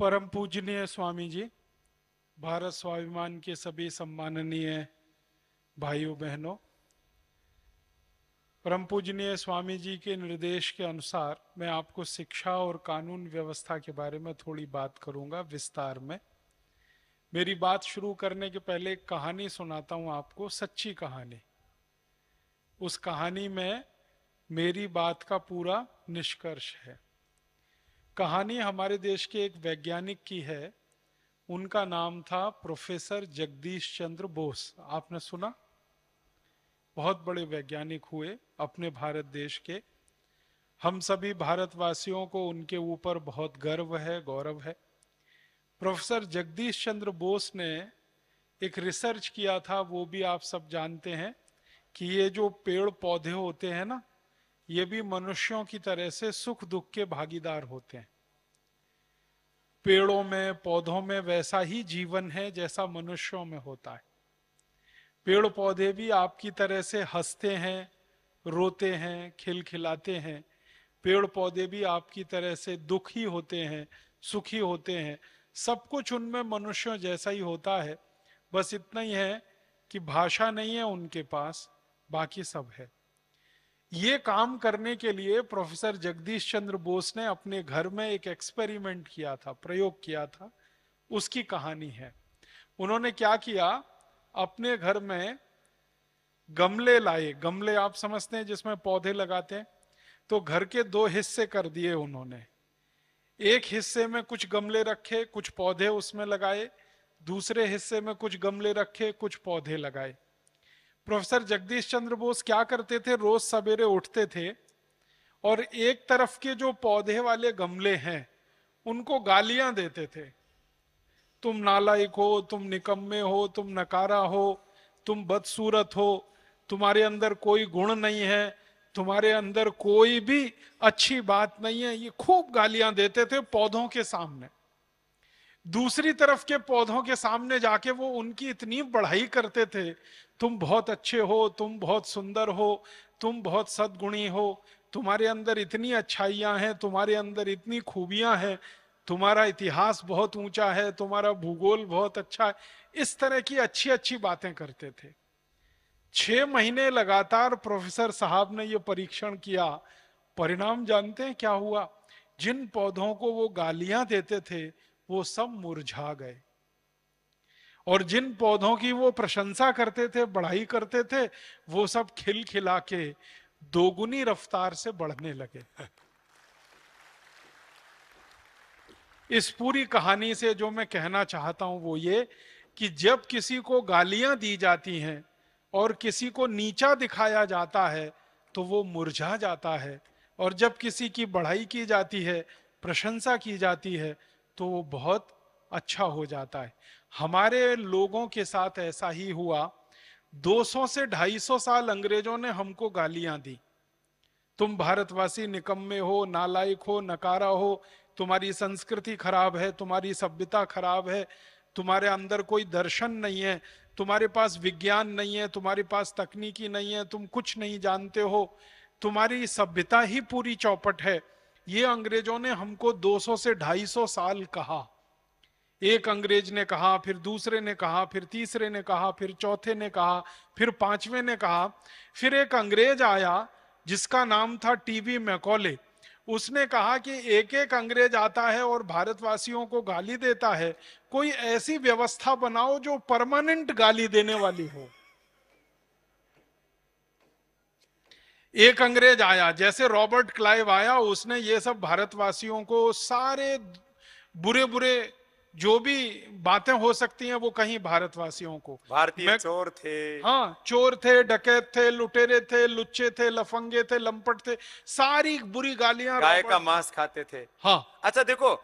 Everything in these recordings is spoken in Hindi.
परम पूजनीय स्वामी जी भारत स्वाभिमान के सभी सम्माननीय भाइयों बहनों परम पूजनीय स्वामी जी के निर्देश के अनुसार मैं आपको शिक्षा और कानून व्यवस्था के बारे में थोड़ी बात करूंगा विस्तार में मेरी बात शुरू करने के पहले एक कहानी सुनाता हूं आपको सच्ची कहानी उस कहानी में मेरी बात का पूरा निष्कर्ष है कहानी हमारे देश के एक वैज्ञानिक की है उनका नाम था प्रोफेसर जगदीश चंद्र बोस आपने सुना बहुत बड़े वैज्ञानिक हुए अपने भारत देश के हम सभी भारतवासियों को उनके ऊपर बहुत गर्व है गौरव है प्रोफेसर जगदीश चंद्र बोस ने एक रिसर्च किया था वो भी आप सब जानते हैं कि ये जो पेड़ पौधे होते हैं ना ये भी मनुष्यों की तरह से सुख दुख के भागीदार होते हैं पेड़ों में पौधों में वैसा ही जीवन है जैसा मनुष्यों में होता है पेड़ पौधे भी आपकी तरह से हंसते हैं रोते हैं खिलखिलाते हैं पेड़ पौधे भी आपकी तरह से दुखी होते हैं सुखी होते हैं सब कुछ उनमें मनुष्यों जैसा ही होता है बस इतना ही है कि भाषा नहीं है उनके पास बाकी सब है ये काम करने के लिए प्रोफेसर जगदीश चंद्र बोस ने अपने घर में एक एक्सपेरिमेंट किया था प्रयोग किया था उसकी कहानी है उन्होंने क्या किया अपने घर में गमले लाए गमले आप समझते हैं जिसमें पौधे लगाते हैं तो घर के दो हिस्से कर दिए उन्होंने एक हिस्से में कुछ गमले रखे कुछ पौधे उसमें लगाए दूसरे हिस्से में कुछ गमले रखे कुछ पौधे लगाए प्रोफेसर जगदीश चंद्र बोस क्या करते थे रोज सवेरे उठते थे और एक तरफ के जो पौधे वाले गमले हैं उनको गालियां देते थे तुम नालायक हो तुम निकम्मे हो तुम नकारा हो तुम बदसूरत हो तुम्हारे अंदर कोई गुण नहीं है तुम्हारे अंदर कोई भी अच्छी बात नहीं है ये खूब गालियां देते थे पौधों के सामने दूसरी तरफ के पौधों के सामने जाके वो उनकी इतनी बढ़ाई करते थे तुम बहुत अच्छे हो तुम बहुत सुंदर हो तुम बहुत सदगुणी हो तुम्हारे अंदर इतनी अच्छाइयां हैं तुम्हारे अंदर इतनी खूबियां हैं तुम्हारा इतिहास बहुत ऊंचा है तुम्हारा भूगोल बहुत अच्छा है इस तरह की अच्छी अच्छी बातें करते थे छह महीने लगातार प्रोफेसर साहब ने ये परीक्षण किया परिणाम जानते हैं क्या हुआ जिन पौधों को वो गालियां देते थे वो सब मुरझा गए और जिन पौधों की वो प्रशंसा करते थे बढ़ाई करते थे वो सब खिल खिला के दोगुनी रफ्तार से बढ़ने लगे इस पूरी कहानी से जो मैं कहना चाहता हूं वो ये कि जब किसी को गालियां दी जाती हैं और किसी को नीचा दिखाया जाता है तो वो मुरझा जाता है और जब किसी की बढ़ाई की जाती है प्रशंसा की जाती है तो वो बहुत अच्छा हो जाता है हमारे लोगों के साथ ऐसा ही हुआ 200 से 250 साल अंग्रेजों ने हमको गालियां दी तुम भारतवासी निकम्मे हो नालायक हो नकारा हो तुम्हारी संस्कृति खराब है तुम्हारी सभ्यता खराब है तुम्हारे अंदर कोई दर्शन नहीं है तुम्हारे पास विज्ञान नहीं है तुम्हारे पास तकनीकी नहीं है तुम कुछ नहीं जानते हो तुम्हारी सभ्यता ही पूरी चौपट है ये अंग्रेजों ने हमको 200 से 250 साल कहा एक अंग्रेज ने कहा फिर दूसरे ने कहा फिर तीसरे ने कहा फिर चौथे ने कहा फिर पांचवे ने कहा फिर एक अंग्रेज आया जिसका नाम था टीवी मैकोले उसने कहा कि एक एक अंग्रेज आता है और भारतवासियों को गाली देता है कोई ऐसी व्यवस्था बनाओ जो परमानेंट गाली देने वाली हो एक अंग्रेज आया जैसे रॉबर्ट क्लाइव आया उसने ये सब भारतवासियों को सारे बुरे बुरे जो भी बातें हो सकती हैं वो कहीं भारतवासियों को भारतीय चोर थे हाँ चोर थे डकैत थे लुटेरे थे लुच्चे थे लफंगे थे लंपट थे सारी बुरी गालियां गाय का मांस खाते थे हाँ अच्छा देखो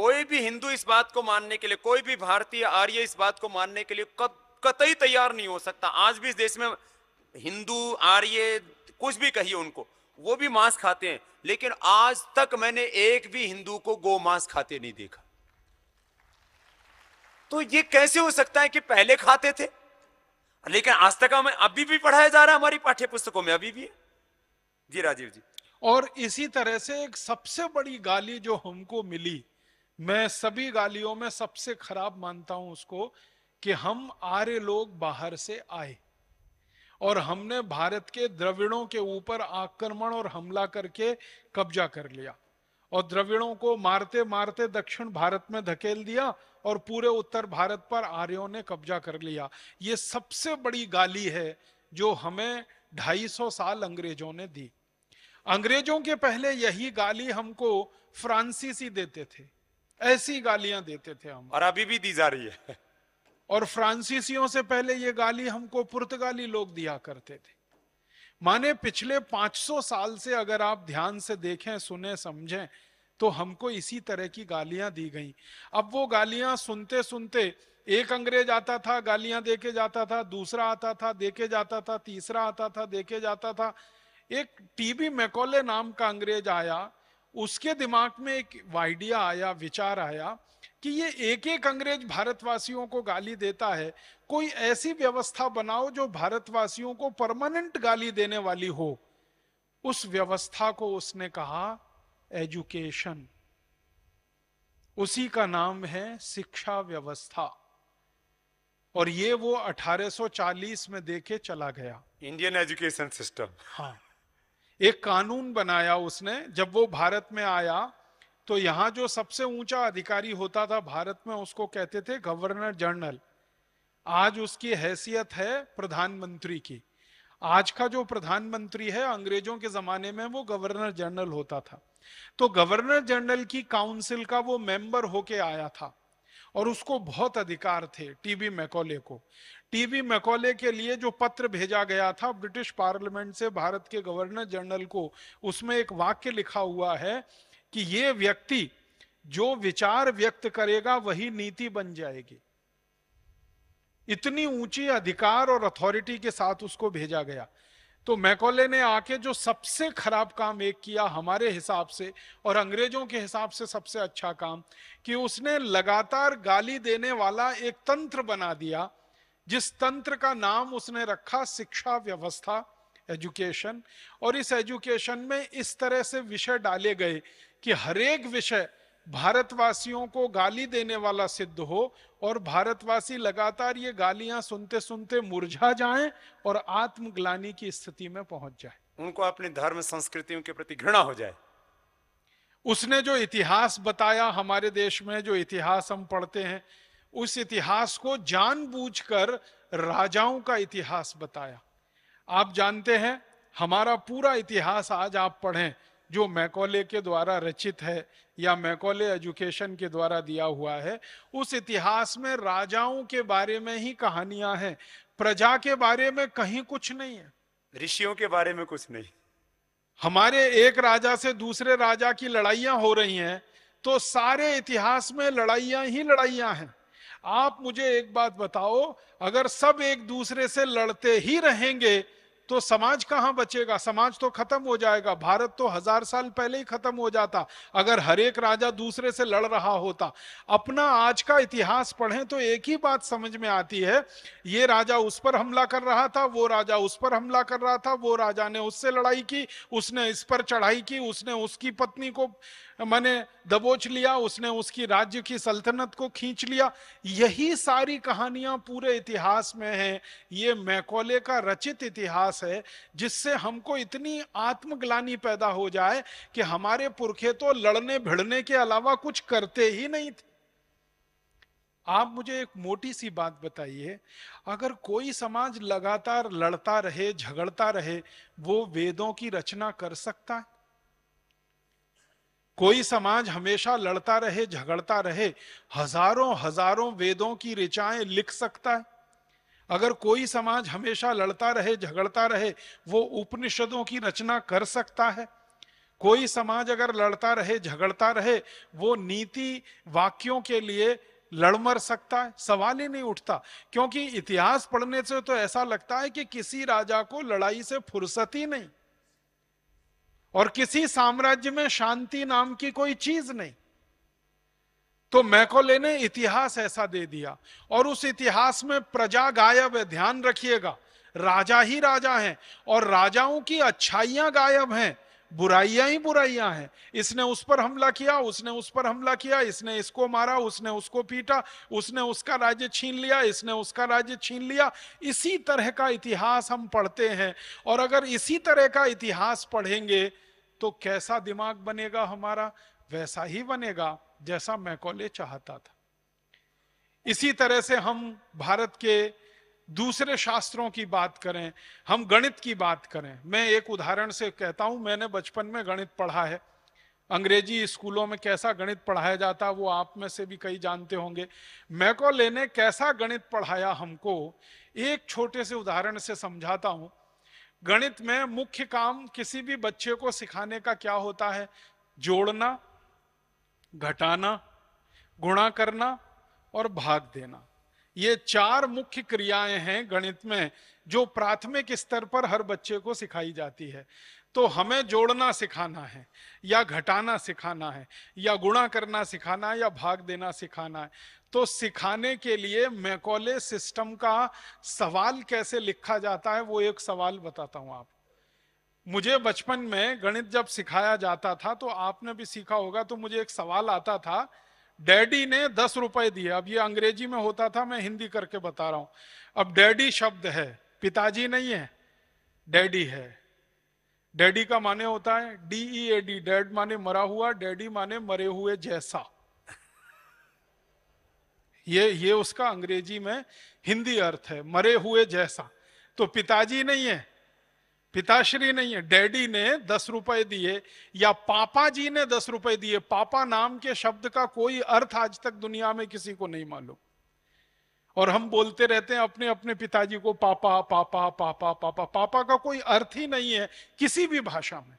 कोई भी हिंदू इस बात को मानने के लिए कोई भी भारतीय आर्य इस बात को मानने के लिए कत, कतई तैयार नहीं हो सकता आज भी इस देश में हिंदू आर्य कुछ भी कहिए उनको वो भी मांस खाते हैं लेकिन आज तक मैंने एक भी हिंदू को गो मांस खाते नहीं देखा तो ये कैसे हो सकता है कि पहले खाते थे लेकिन आज तक हमें अभी भी पढ़ाया जा रहा है हमारी पाठ्य पुस्तकों में अभी भी जी राजीव जी और इसी तरह से एक सबसे बड़ी गाली जो हमको मिली मैं सभी गालियों में सबसे खराब मानता हूं उसको कि हम आर्य लोग बाहर से आए और हमने भारत के द्रविड़ों के ऊपर आक्रमण और हमला करके कब्जा कर लिया और द्रविड़ों को मारते मारते दक्षिण भारत में धकेल दिया और पूरे उत्तर भारत पर आर्यों ने कब्जा कर लिया ये सबसे बड़ी गाली है जो हमें 250 साल अंग्रेजों ने दी अंग्रेजों के पहले यही गाली हमको फ्रांसीसी देते थे ऐसी गालियां देते थे हम और अभी भी दी जा रही है और फ्रांसीसियों से पहले ये गाली हमको पुर्तगाली लोग दिया करते थे माने पिछले 500 साल से अगर आप ध्यान से देखें सुने समझें तो हमको इसी तरह की गालियां दी गई अब वो गालियां सुनते सुनते एक अंग्रेज आता था गालियां देके जाता था दूसरा आता था देके जाता था तीसरा आता था देके जाता था एक टीबी मैकोले नाम का अंग्रेज आया उसके दिमाग में एक आइडिया आया विचार आया कि ये एक एक अंग्रेज भारतवासियों को गाली देता है कोई ऐसी व्यवस्था बनाओ जो भारतवासियों को परमानेंट गाली देने वाली हो उस व्यवस्था को उसने कहा एजुकेशन उसी का नाम है शिक्षा व्यवस्था और ये वो 1840 में देखे चला गया इंडियन एजुकेशन सिस्टम हाँ एक कानून बनाया उसने जब वो भारत में आया तो यहां जो सबसे ऊंचा अधिकारी होता था भारत में उसको कहते थे गवर्नर जनरल आज उसकी हैसियत है प्रधानमंत्री की आज का जो प्रधानमंत्री है अंग्रेजों के जमाने में वो गवर्नर जनरल होता था तो गवर्नर जनरल की काउंसिल का वो मेंबर होके आया था और उसको बहुत अधिकार थे टीबी मैकोले को टीबी मैकोले के लिए जो पत्र भेजा गया था ब्रिटिश पार्लियामेंट से भारत के गवर्नर जनरल को उसमें एक वाक्य लिखा हुआ है कि ये व्यक्ति जो विचार व्यक्त करेगा वही नीति बन जाएगी इतनी ऊंची अधिकार और अथॉरिटी के साथ उसको भेजा गया तो मैकोले ने आके जो सबसे खराब काम एक किया हमारे हिसाब से और अंग्रेजों के हिसाब से सबसे अच्छा काम कि उसने लगातार गाली देने वाला एक तंत्र बना दिया जिस तंत्र का नाम उसने रखा शिक्षा व्यवस्था एजुकेशन और इस एजुकेशन में इस तरह से विषय डाले गए कि हरेक विषय भारतवासियों को गाली देने वाला सिद्ध हो और भारतवासी लगातार ये गालियां सुनते सुनते मुरझा जाएं और आत्मग्लानी की स्थिति में पहुंच जाए उनको अपने धर्म संस्कृतियों के प्रति घृणा हो जाए उसने जो इतिहास बताया हमारे देश में जो इतिहास हम पढ़ते हैं उस इतिहास को जानबूझकर राजाओं का इतिहास बताया आप जानते हैं हमारा पूरा इतिहास आज आप पढ़ें जो मैकोले के द्वारा रचित है या मैकोले एजुकेशन के द्वारा दिया हुआ है उस इतिहास में राजाओं के बारे में ही कहानियां हैं प्रजा के बारे में कहीं कुछ नहीं है ऋषियों के बारे में कुछ नहीं हमारे एक राजा से दूसरे राजा की लड़ाइयां हो रही हैं तो सारे इतिहास में लड़ाइयां ही लड़ाइयां हैं आप मुझे एक बात बताओ अगर सब एक दूसरे से लड़ते ही रहेंगे तो समाज कहाँ बचेगा समाज तो खत्म हो जाएगा भारत तो हजार साल पहले ही खत्म हो जाता अगर हर एक राजा दूसरे से लड़ रहा होता अपना आज का इतिहास पढ़ें तो एक ही बात समझ में आती है ये राजा उस पर हमला कर रहा था वो राजा उस पर हमला कर रहा था वो राजा ने उससे लड़ाई की उसने इस पर चढ़ाई की उसने उसकी पत्नी को मैंने दबोच लिया उसने उसकी राज्य की सल्तनत को खींच लिया यही सारी कहानियां पूरे इतिहास में हैं ये मैकोले का रचित इतिहास है जिससे हमको इतनी आत्मग्लानी पैदा हो जाए कि हमारे पुरखे तो लड़ने भिड़ने के अलावा कुछ करते ही नहीं थे आप मुझे एक मोटी सी बात बताइए अगर कोई समाज लगातार लड़ता रहे झगड़ता रहे वो वेदों की रचना कर सकता है कोई समाज हमेशा लड़ता रहे झगड़ता रहे हजारों हजारों वेदों की ऋचाएं लिख सकता है अगर कोई समाज हमेशा लड़ता रहे झगड़ता रहे वो उपनिषदों की रचना कर सकता है कोई समाज अगर लड़ता रहे झगड़ता रहे वो नीति वाक्यों के लिए लड़मर सकता है सवाल ही नहीं उठता क्योंकि इतिहास पढ़ने से तो ऐसा लगता है कि किसी राजा को लड़ाई से फुर्सत ही नहीं और किसी साम्राज्य में शांति नाम की कोई चीज नहीं तो मैकोले ने इतिहास ऐसा दे दिया और उस इतिहास में प्रजा गायब है ध्यान रखिएगा राजा ही राजा हैं और राजाओं की अच्छाइयां गायब हैं बुराइयां ही बुराइयां हैं इसने उस पर हमला किया उसने उस पर हमला किया इसने इसको मारा उसने उसको पीटा उसने उसका राज्य छीन लिया इसने उसका राज्य छीन लिया इसी तरह का इतिहास हम पढ़ते हैं और अगर इसी तरह का इतिहास पढ़ेंगे तो कैसा दिमाग बनेगा हमारा वैसा ही बनेगा जैसा मैकोले चाहता था इसी तरह से हम भारत के दूसरे शास्त्रों की बात करें हम गणित की बात करें मैं एक उदाहरण से कहता हूं मैंने बचपन में गणित पढ़ा है अंग्रेजी स्कूलों में कैसा गणित पढ़ाया जाता वो आप में से भी कई जानते होंगे मैकोले ने कैसा गणित पढ़ाया हमको एक छोटे से उदाहरण से समझाता हूं गणित में मुख्य काम किसी भी बच्चे को सिखाने का क्या होता है जोड़ना घटाना गुणा करना और भाग देना ये चार मुख्य क्रियाएं हैं गणित में जो प्राथमिक स्तर पर हर बच्चे को सिखाई जाती है तो हमें जोड़ना सिखाना है या घटाना सिखाना है या गुणा करना सिखाना है या भाग देना सिखाना है तो सिखाने के लिए मैकोले सिस्टम का सवाल कैसे लिखा जाता है वो एक सवाल बताता हूं आप मुझे बचपन में गणित जब सिखाया जाता था तो आपने भी सीखा होगा तो मुझे एक सवाल आता था डैडी ने दस रुपए दिए अब ये अंग्रेजी में होता था मैं हिंदी करके बता रहा हूं अब डैडी शब्द है पिताजी नहीं है डैडी है डैडी का माने होता है D E A D dead माने मरा हुआ डैडी माने मरे हुए जैसा ये ये उसका अंग्रेजी में हिंदी अर्थ है मरे हुए जैसा तो पिताजी नहीं है पिताश्री नहीं है डैडी ने दस रुपए दिए या पापा जी ने दस रुपए दिए पापा नाम के शब्द का कोई अर्थ आज तक दुनिया में किसी को नहीं मालूम और हम बोलते रहते हैं अपने अपने पिताजी को पापा पापा पापा पापा पापा का कोई अर्थ ही नहीं है किसी भी भाषा में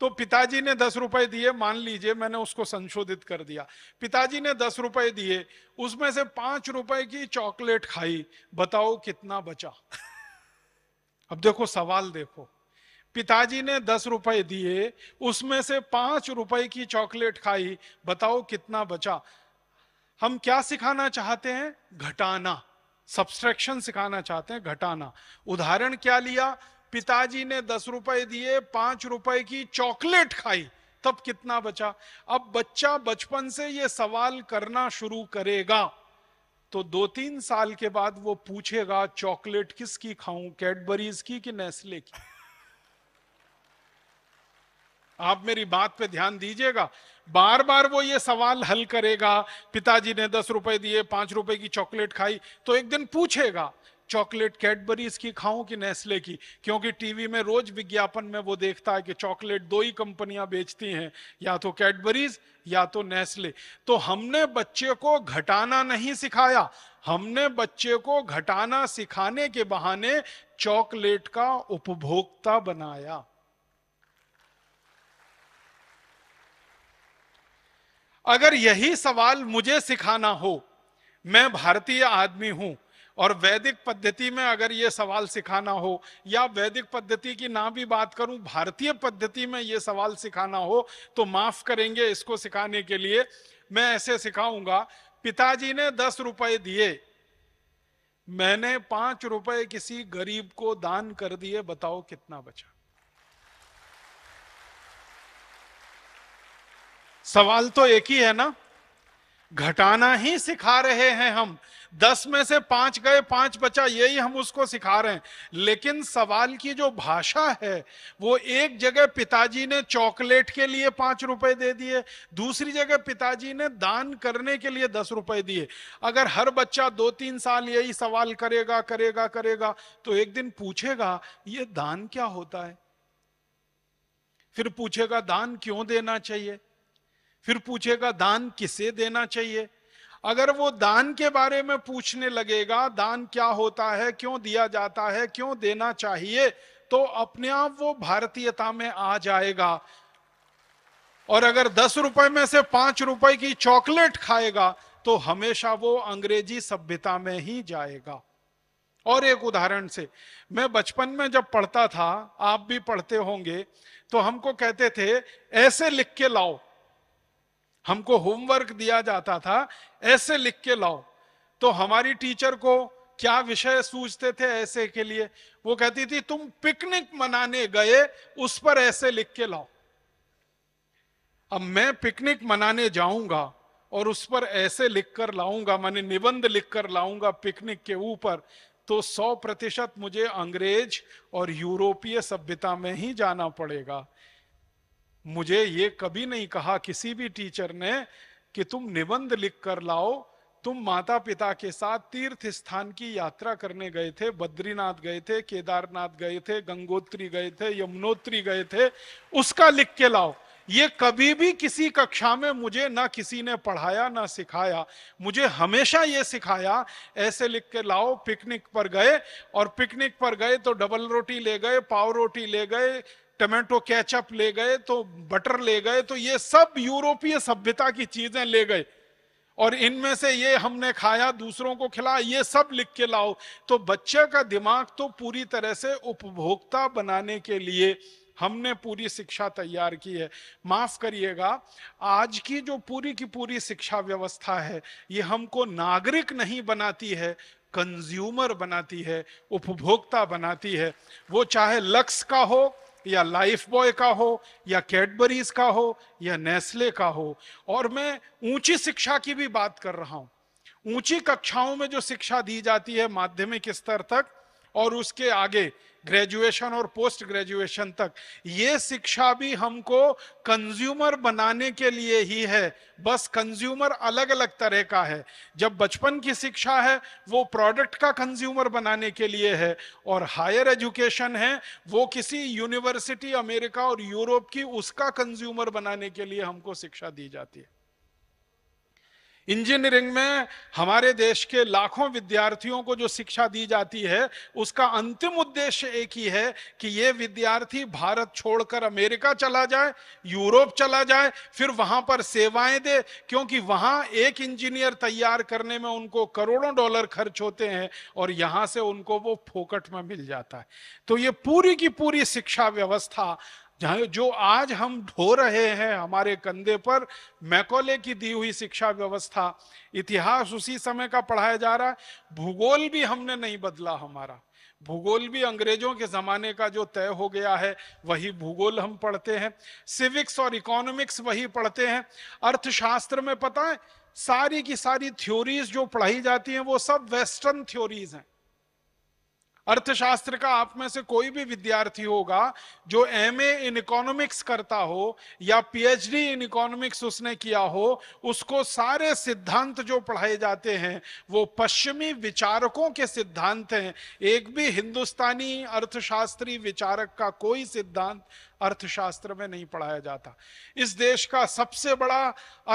तो पिताजी ने दस रुपए दिए मान लीजिए मैंने उसको संशोधित कर दिया पिताजी ने दस रुपए दिए उसमें से पांच रुपए की चॉकलेट खाई बताओ कितना बचा अब देखो सवाल देखो पिताजी ने दस रुपए दिए उसमें से पांच रुपए की चॉकलेट खाई बताओ कितना बचा हम क्या सिखाना चाहते हैं घटाना सब्सट्रैक्शन सिखाना चाहते हैं घटाना उदाहरण क्या लिया पिताजी ने दस रुपए दिए पांच रुपए की चॉकलेट खाई तब कितना बचा अब बच्चा बचपन से ये सवाल करना शुरू करेगा तो दो तीन साल के बाद वो पूछेगा चॉकलेट किसकी खाऊं कैडबरीज की कि नेस्ले की आप मेरी बात पे ध्यान दीजिएगा बार बार वो ये सवाल हल करेगा पिताजी ने दस रुपए दिए पांच रुपए की चॉकलेट खाई तो एक दिन पूछेगा चॉकलेट कैडबरीज की खाऊं कि नेस्ले की क्योंकि टीवी में रोज विज्ञापन में वो देखता है कि चॉकलेट दो ही कंपनियां बेचती हैं या तो कैडबरीज या तो नेस्ले तो हमने बच्चे को घटाना नहीं सिखाया हमने बच्चे को घटाना सिखाने के बहाने चॉकलेट का उपभोक्ता बनाया अगर यही सवाल मुझे सिखाना हो मैं भारतीय आदमी हूं और वैदिक पद्धति में अगर ये सवाल सिखाना हो या वैदिक पद्धति की ना भी बात करूं भारतीय पद्धति में ये सवाल सिखाना हो तो माफ करेंगे इसको सिखाने के लिए मैं ऐसे सिखाऊंगा पिताजी ने दस रुपए दिए मैंने पांच रुपए किसी गरीब को दान कर दिए बताओ कितना बचा सवाल तो एक ही है ना घटाना ही सिखा रहे हैं हम दस में से पांच गए पांच बचा यही हम उसको सिखा रहे हैं लेकिन सवाल की जो भाषा है वो एक जगह पिताजी ने चॉकलेट के लिए पांच रुपए दे दिए दूसरी जगह पिताजी ने दान करने के लिए दस रुपए दिए अगर हर बच्चा दो तीन साल यही सवाल करेगा करेगा करेगा तो एक दिन पूछेगा ये दान क्या होता है फिर पूछेगा दान क्यों देना चाहिए फिर पूछेगा दान किसे देना चाहिए अगर वो दान के बारे में पूछने लगेगा दान क्या होता है क्यों दिया जाता है क्यों देना चाहिए तो अपने आप वो भारतीयता में आ जाएगा और अगर दस रुपए में से पांच रुपए की चॉकलेट खाएगा तो हमेशा वो अंग्रेजी सभ्यता में ही जाएगा और एक उदाहरण से मैं बचपन में जब पढ़ता था आप भी पढ़ते होंगे तो हमको कहते थे ऐसे लिख के लाओ हमको होमवर्क दिया जाता था ऐसे लिख के लाओ तो हमारी टीचर को क्या विषय सूझते थे ऐसे के लिए वो कहती थी तुम पिकनिक मनाने गए उस पर ऐसे लिख के लाओ अब मैं पिकनिक मनाने जाऊंगा और उस पर ऐसे लिख कर लाऊंगा मैंने निबंध लिख कर लाऊंगा पिकनिक के ऊपर तो 100 प्रतिशत मुझे अंग्रेज और यूरोपीय सभ्यता में ही जाना पड़ेगा मुझे ये कभी नहीं कहा किसी भी टीचर ने कि तुम निबंध लिख कर लाओ तुम माता पिता के साथ तीर्थ स्थान की यात्रा करने गए थे बद्रीनाथ गए थे केदारनाथ गए थे गंगोत्री गए थे यमुनोत्री गए थे उसका लिख के लाओ ये कभी भी किसी कक्षा में मुझे ना किसी ने पढ़ाया ना सिखाया मुझे हमेशा ये सिखाया ऐसे लिख के लाओ पिकनिक पर गए और पिकनिक पर गए तो डबल रोटी ले गए पाव रोटी ले गए टमेटो कैचअप ले गए तो बटर ले गए तो ये सब यूरोपीय सभ्यता की चीजें ले गए और इनमें से ये हमने खाया दूसरों को खिलाया ये सब लिख के लाओ तो बच्चे का दिमाग तो पूरी तरह से उपभोक्ता बनाने के लिए हमने पूरी शिक्षा तैयार की है माफ करिएगा आज की जो पूरी की पूरी शिक्षा व्यवस्था है ये हमको नागरिक नहीं बनाती है कंज्यूमर बनाती है उपभोक्ता बनाती है वो चाहे लक्स का हो या लाइफ बॉय का हो या कैडबरीज का हो या नेस्ले का हो और मैं ऊंची शिक्षा की भी बात कर रहा हूं ऊंची कक्षाओं में जो शिक्षा दी जाती है माध्यमिक स्तर तक और उसके आगे ग्रेजुएशन और पोस्ट ग्रेजुएशन तक ये शिक्षा भी हमको कंज्यूमर बनाने के लिए ही है बस कंज्यूमर अलग अलग तरह का है जब बचपन की शिक्षा है वो प्रोडक्ट का कंज्यूमर बनाने के लिए है और हायर एजुकेशन है वो किसी यूनिवर्सिटी अमेरिका और यूरोप की उसका कंज्यूमर बनाने के लिए हमको शिक्षा दी जाती है इंजीनियरिंग में हमारे देश के लाखों विद्यार्थियों को जो शिक्षा दी जाती है उसका अंतिम उद्देश्य एक ही है कि ये विद्यार्थी भारत छोड़कर अमेरिका चला जाए यूरोप चला जाए फिर वहां पर सेवाएं दे क्योंकि वहां एक इंजीनियर तैयार करने में उनको करोड़ों डॉलर खर्च होते हैं और यहां से उनको वो फोकट में मिल जाता है तो ये पूरी की पूरी शिक्षा व्यवस्था हाँ, जो आज हम ढो रहे हैं हमारे कंधे पर मैकोले की दी हुई शिक्षा व्यवस्था इतिहास उसी समय का पढ़ाया जा रहा है भूगोल भी हमने नहीं बदला हमारा भूगोल भी अंग्रेजों के जमाने का जो तय हो गया है वही भूगोल हम पढ़ते हैं सिविक्स और इकोनॉमिक्स वही पढ़ते हैं अर्थशास्त्र में पता है सारी की सारी थ्योरीज जो पढ़ाई जाती हैं वो सब वेस्टर्न थ्योरीज हैं अर्थशास्त्र का आप में से कोई भी विद्यार्थी होगा जो एम ए इन इकोनॉमिक्स करता हो या पीएचडी इन इकोनॉमिक्स उसने किया हो उसको सारे सिद्धांत जो पढ़ाए जाते हैं वो पश्चिमी विचारकों के सिद्धांत हैं एक भी हिंदुस्तानी अर्थशास्त्री विचारक का कोई सिद्धांत अर्थशास्त्र में नहीं पढ़ाया जाता इस देश का सबसे बड़ा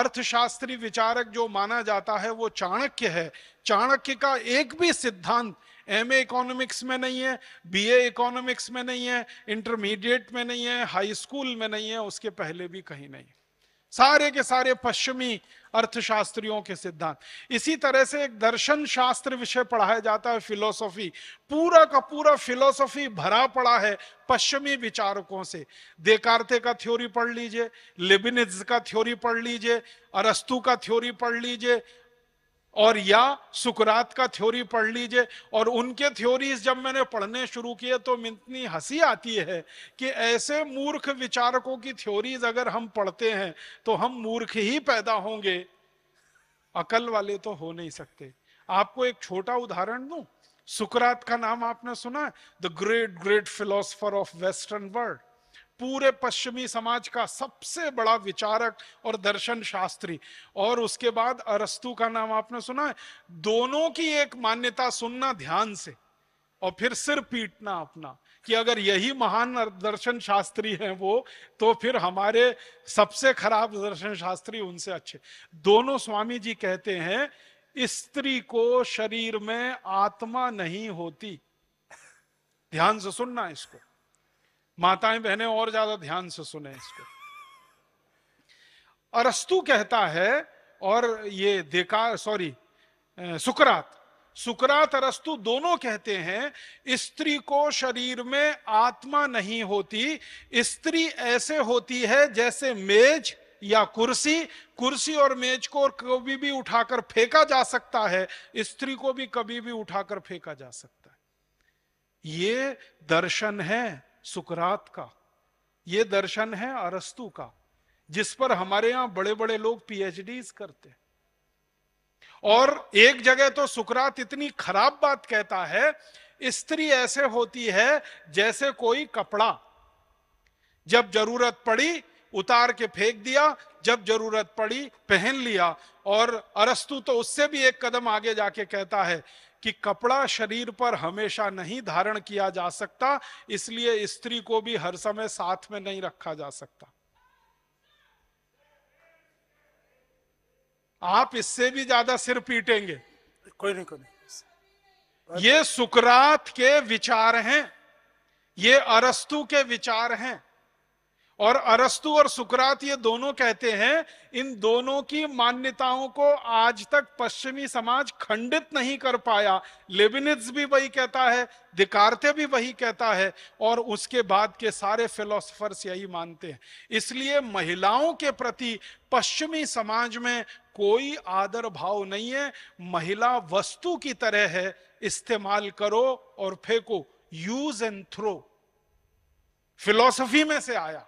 अर्थशास्त्री विचारक जो माना जाता है वो चाणक्य है चाणक्य का एक भी सिद्धांत एम इकोनॉमिक्स में नहीं है बीए इकोनॉमिक्स में नहीं है इंटरमीडिएट में नहीं है हाई स्कूल में नहीं है उसके पहले भी कहीं नहीं सारे के सारे पश्चिमी अर्थशास्त्रियों के सिद्धांत इसी तरह से एक दर्शन शास्त्र विषय पढ़ाया जाता है फिलोसॉफी पूरा का पूरा फिलोसॉफी भरा पड़ा है पश्चिमी विचारकों से देकार्ते का थ्योरी पढ़ लीजिए लिबिनिज का थ्योरी पढ़ लीजिए अरस्तु का थ्योरी पढ़ लीजिए और या सुकरात का थ्योरी पढ़ लीजिए और उनके थ्योरीज जब मैंने पढ़ने शुरू किए तो इतनी हंसी आती है कि ऐसे मूर्ख विचारकों की थ्योरीज अगर हम पढ़ते हैं तो हम मूर्ख ही पैदा होंगे अकल वाले तो हो नहीं सकते आपको एक छोटा उदाहरण दू सुकरात का नाम आपने सुना है the great great philosopher of western world पूरे पश्चिमी समाज का सबसे बड़ा विचारक और दर्शन शास्त्री और उसके बाद अरस्तु का नाम आपने सुना है दोनों की एक मान्यता सुनना ध्यान से और फिर सिर पीटना अपना कि अगर यही महान दर्शन शास्त्री हैं वो तो फिर हमारे सबसे खराब दर्शन शास्त्री उनसे अच्छे दोनों स्वामी जी कहते हैं स्त्री को शरीर में आत्मा नहीं होती ध्यान से सुनना इसको माताएं बहनें और ज्यादा ध्यान से सुने इसको अरस्तु कहता है और ये देखा सॉरी सुकरात सुकरात अरस्तु दोनों कहते हैं स्त्री को शरीर में आत्मा नहीं होती स्त्री ऐसे होती है जैसे मेज या कुर्सी कुर्सी और मेज को कभी भी उठाकर फेंका जा सकता है स्त्री को भी कभी भी उठाकर फेंका जा सकता है ये दर्शन है सुकरात का ये दर्शन है अरस्तु का जिस पर हमारे यहां बड़े बड़े लोग पीएचडी करते और एक जगह तो सुकरात इतनी खराब बात कहता है स्त्री ऐसे होती है जैसे कोई कपड़ा जब जरूरत पड़ी उतार के फेंक दिया जब जरूरत पड़ी पहन लिया और अरस्तु तो उससे भी एक कदम आगे जाके कहता है कि कपड़ा शरीर पर हमेशा नहीं धारण किया जा सकता इसलिए स्त्री को भी हर समय साथ में नहीं रखा जा सकता आप इससे भी ज्यादा सिर पीटेंगे कोई नहीं कोई नहीं ये सुकरात के विचार हैं ये अरस्तु के विचार हैं और अरस्तु और सुकरात ये दोनों कहते हैं इन दोनों की मान्यताओं को आज तक पश्चिमी समाज खंडित नहीं कर पाया लेबिनिट्स भी वही कहता है दिकारते भी वही कहता है और उसके बाद के सारे फिलोसफर्स यही मानते हैं इसलिए महिलाओं के प्रति पश्चिमी समाज में कोई आदर भाव नहीं है महिला वस्तु की तरह है इस्तेमाल करो और फेंको यूज एंड थ्रो फिलोसफी में से आया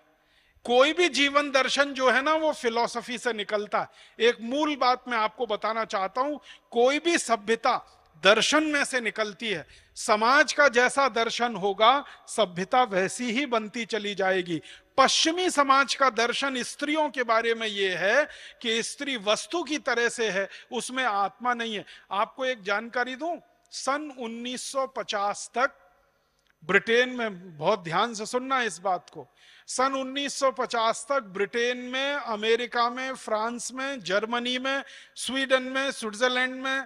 कोई भी जीवन दर्शन जो है ना वो फिलॉसफी से निकलता है एक मूल बात मैं आपको बताना चाहता हूं कोई भी सभ्यता दर्शन में से निकलती है समाज का जैसा दर्शन होगा सभ्यता वैसी ही बनती चली जाएगी पश्चिमी समाज का दर्शन स्त्रियों के बारे में यह है कि स्त्री वस्तु की तरह से है उसमें आत्मा नहीं है आपको एक जानकारी दूं सन 1950 तक ब्रिटेन में बहुत ध्यान से सुनना इस बात को सन 1950 तक ब्रिटेन में अमेरिका में फ्रांस में जर्मनी में स्वीडन में स्विट्जरलैंड में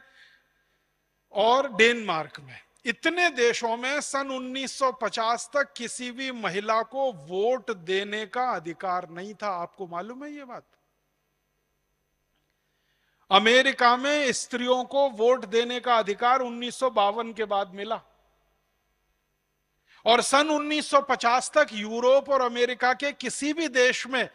और डेनमार्क में इतने देशों में सन 1950 तक किसी भी महिला को वोट देने का अधिकार नहीं था आपको मालूम है ये बात अमेरिका में स्त्रियों को वोट देने का अधिकार उन्नीस के बाद मिला और सन 1950 तक यूरोप और अमेरिका के किसी भी देश में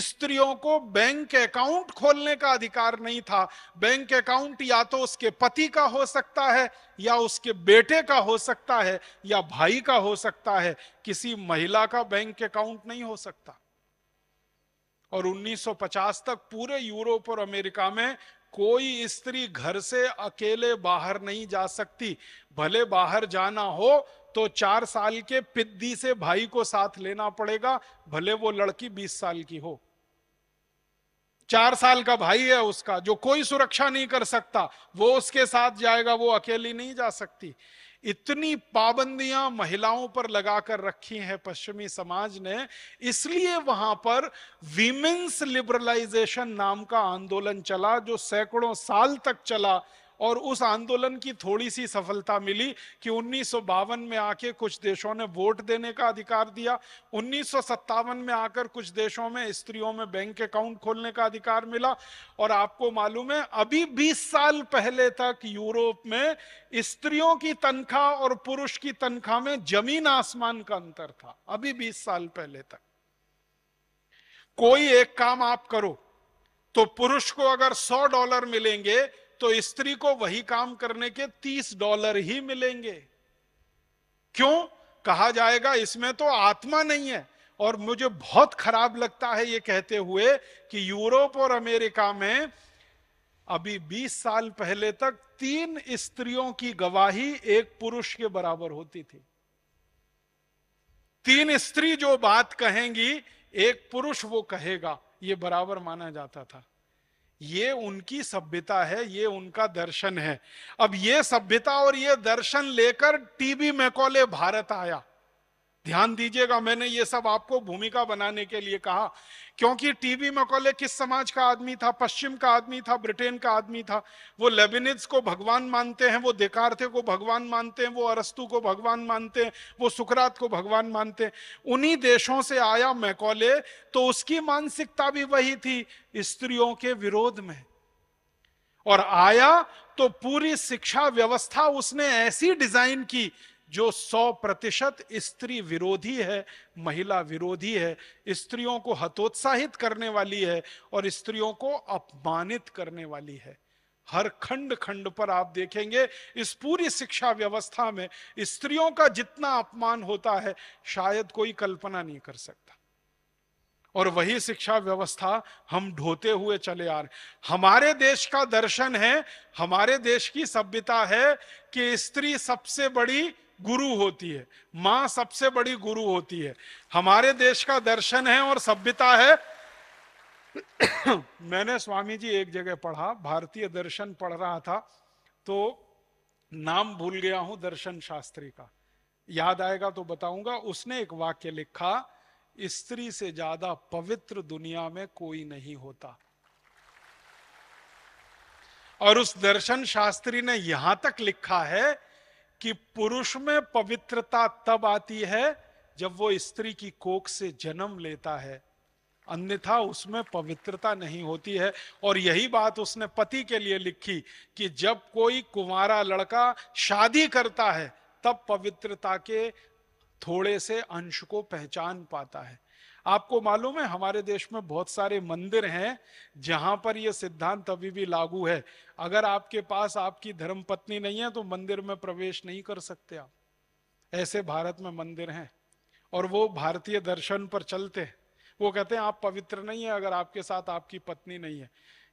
स्त्रियों को बैंक अकाउंट खोलने का अधिकार नहीं था बैंक अकाउंट या तो उसके पति का हो सकता है या उसके बेटे का हो सकता है या भाई का हो सकता है किसी महिला का बैंक अकाउंट नहीं हो सकता और 1950 तक पूरे यूरोप और अमेरिका में कोई स्त्री घर से अकेले बाहर नहीं जा सकती भले बाहर जाना हो तो चार साल के पिद्दी से भाई को साथ लेना पड़ेगा भले वो लड़की बीस साल की हो चार साल का भाई है उसका जो कोई सुरक्षा नहीं कर सकता वो उसके साथ जाएगा वो अकेली नहीं जा सकती इतनी पाबंदियां महिलाओं पर लगाकर रखी हैं पश्चिमी समाज ने इसलिए वहां पर विमेन्स लिबरलाइजेशन नाम का आंदोलन चला जो सैकड़ों साल तक चला और उस आंदोलन की थोड़ी सी सफलता मिली कि उन्नीस में आके कुछ देशों ने वोट देने का अधिकार दिया उन्नीस में आकर कुछ देशों में स्त्रियों में बैंक अकाउंट खोलने का अधिकार मिला और आपको मालूम है अभी 20 साल पहले तक यूरोप में स्त्रियों की तनख्वाह और पुरुष की तनख्वाह में जमीन आसमान का अंतर था अभी बीस साल पहले तक कोई एक काम आप करो तो पुरुष को अगर 100 डॉलर मिलेंगे तो स्त्री को वही काम करने के तीस डॉलर ही मिलेंगे क्यों कहा जाएगा इसमें तो आत्मा नहीं है और मुझे बहुत खराब लगता है ये कहते हुए कि यूरोप और अमेरिका में अभी 20 साल पहले तक तीन स्त्रियों की गवाही एक पुरुष के बराबर होती थी तीन स्त्री जो बात कहेंगी एक पुरुष वो कहेगा ये बराबर माना जाता था ये उनकी सभ्यता है ये उनका दर्शन है अब ये सभ्यता और ये दर्शन लेकर टीबी मैकोले भारत आया ध्यान दीजिएगा मैंने ये सब आपको भूमिका बनाने के लिए कहा क्योंकि टीबी मकोले किस समाज का आदमी था पश्चिम का आदमी था ब्रिटेन का आदमी था वो लेबिनिज को भगवान मानते हैं वो देकार्थे को भगवान मानते हैं वो अरस्तु को भगवान मानते हैं वो सुकरात को भगवान मानते हैं उन्हीं देशों से आया मैकौले तो उसकी मानसिकता भी वही थी स्त्रियों के विरोध में और आया तो पूरी शिक्षा व्यवस्था उसने ऐसी डिजाइन की जो 100 प्रतिशत स्त्री विरोधी है महिला विरोधी है स्त्रियों को हतोत्साहित करने वाली है और स्त्रियों को अपमानित करने वाली है हर खंड खंड पर आप देखेंगे इस पूरी शिक्षा व्यवस्था में स्त्रियों का जितना अपमान होता है शायद कोई कल्पना नहीं कर सकता और वही शिक्षा व्यवस्था हम ढोते हुए चले आ रहे हमारे देश का दर्शन है हमारे देश की सभ्यता है कि स्त्री सबसे बड़ी गुरु होती है माँ सबसे बड़ी गुरु होती है हमारे देश का दर्शन है और सभ्यता है मैंने स्वामी जी एक जगह पढ़ा भारतीय दर्शन पढ़ रहा था तो नाम भूल गया हूं दर्शन शास्त्री का याद आएगा तो बताऊंगा उसने एक वाक्य लिखा स्त्री से ज्यादा पवित्र दुनिया में कोई नहीं होता और उस दर्शन शास्त्री ने यहां तक लिखा है कि पुरुष में पवित्रता तब आती है जब वो स्त्री की कोख से जन्म लेता है अन्यथा उसमें पवित्रता नहीं होती है और यही बात उसने पति के लिए लिखी कि जब कोई कुंवारा लड़का शादी करता है तब पवित्रता के थोड़े से अंश को पहचान पाता है आपको मालूम है हमारे देश में बहुत सारे मंदिर हैं जहां पर यह सिद्धांत अभी भी लागू है अगर आपके पास आपकी धर्म पत्नी नहीं है तो मंदिर में प्रवेश नहीं कर सकते आप ऐसे भारत में मंदिर हैं और वो भारतीय दर्शन पर चलते हैं वो कहते हैं आप पवित्र नहीं है अगर आपके साथ आपकी पत्नी नहीं है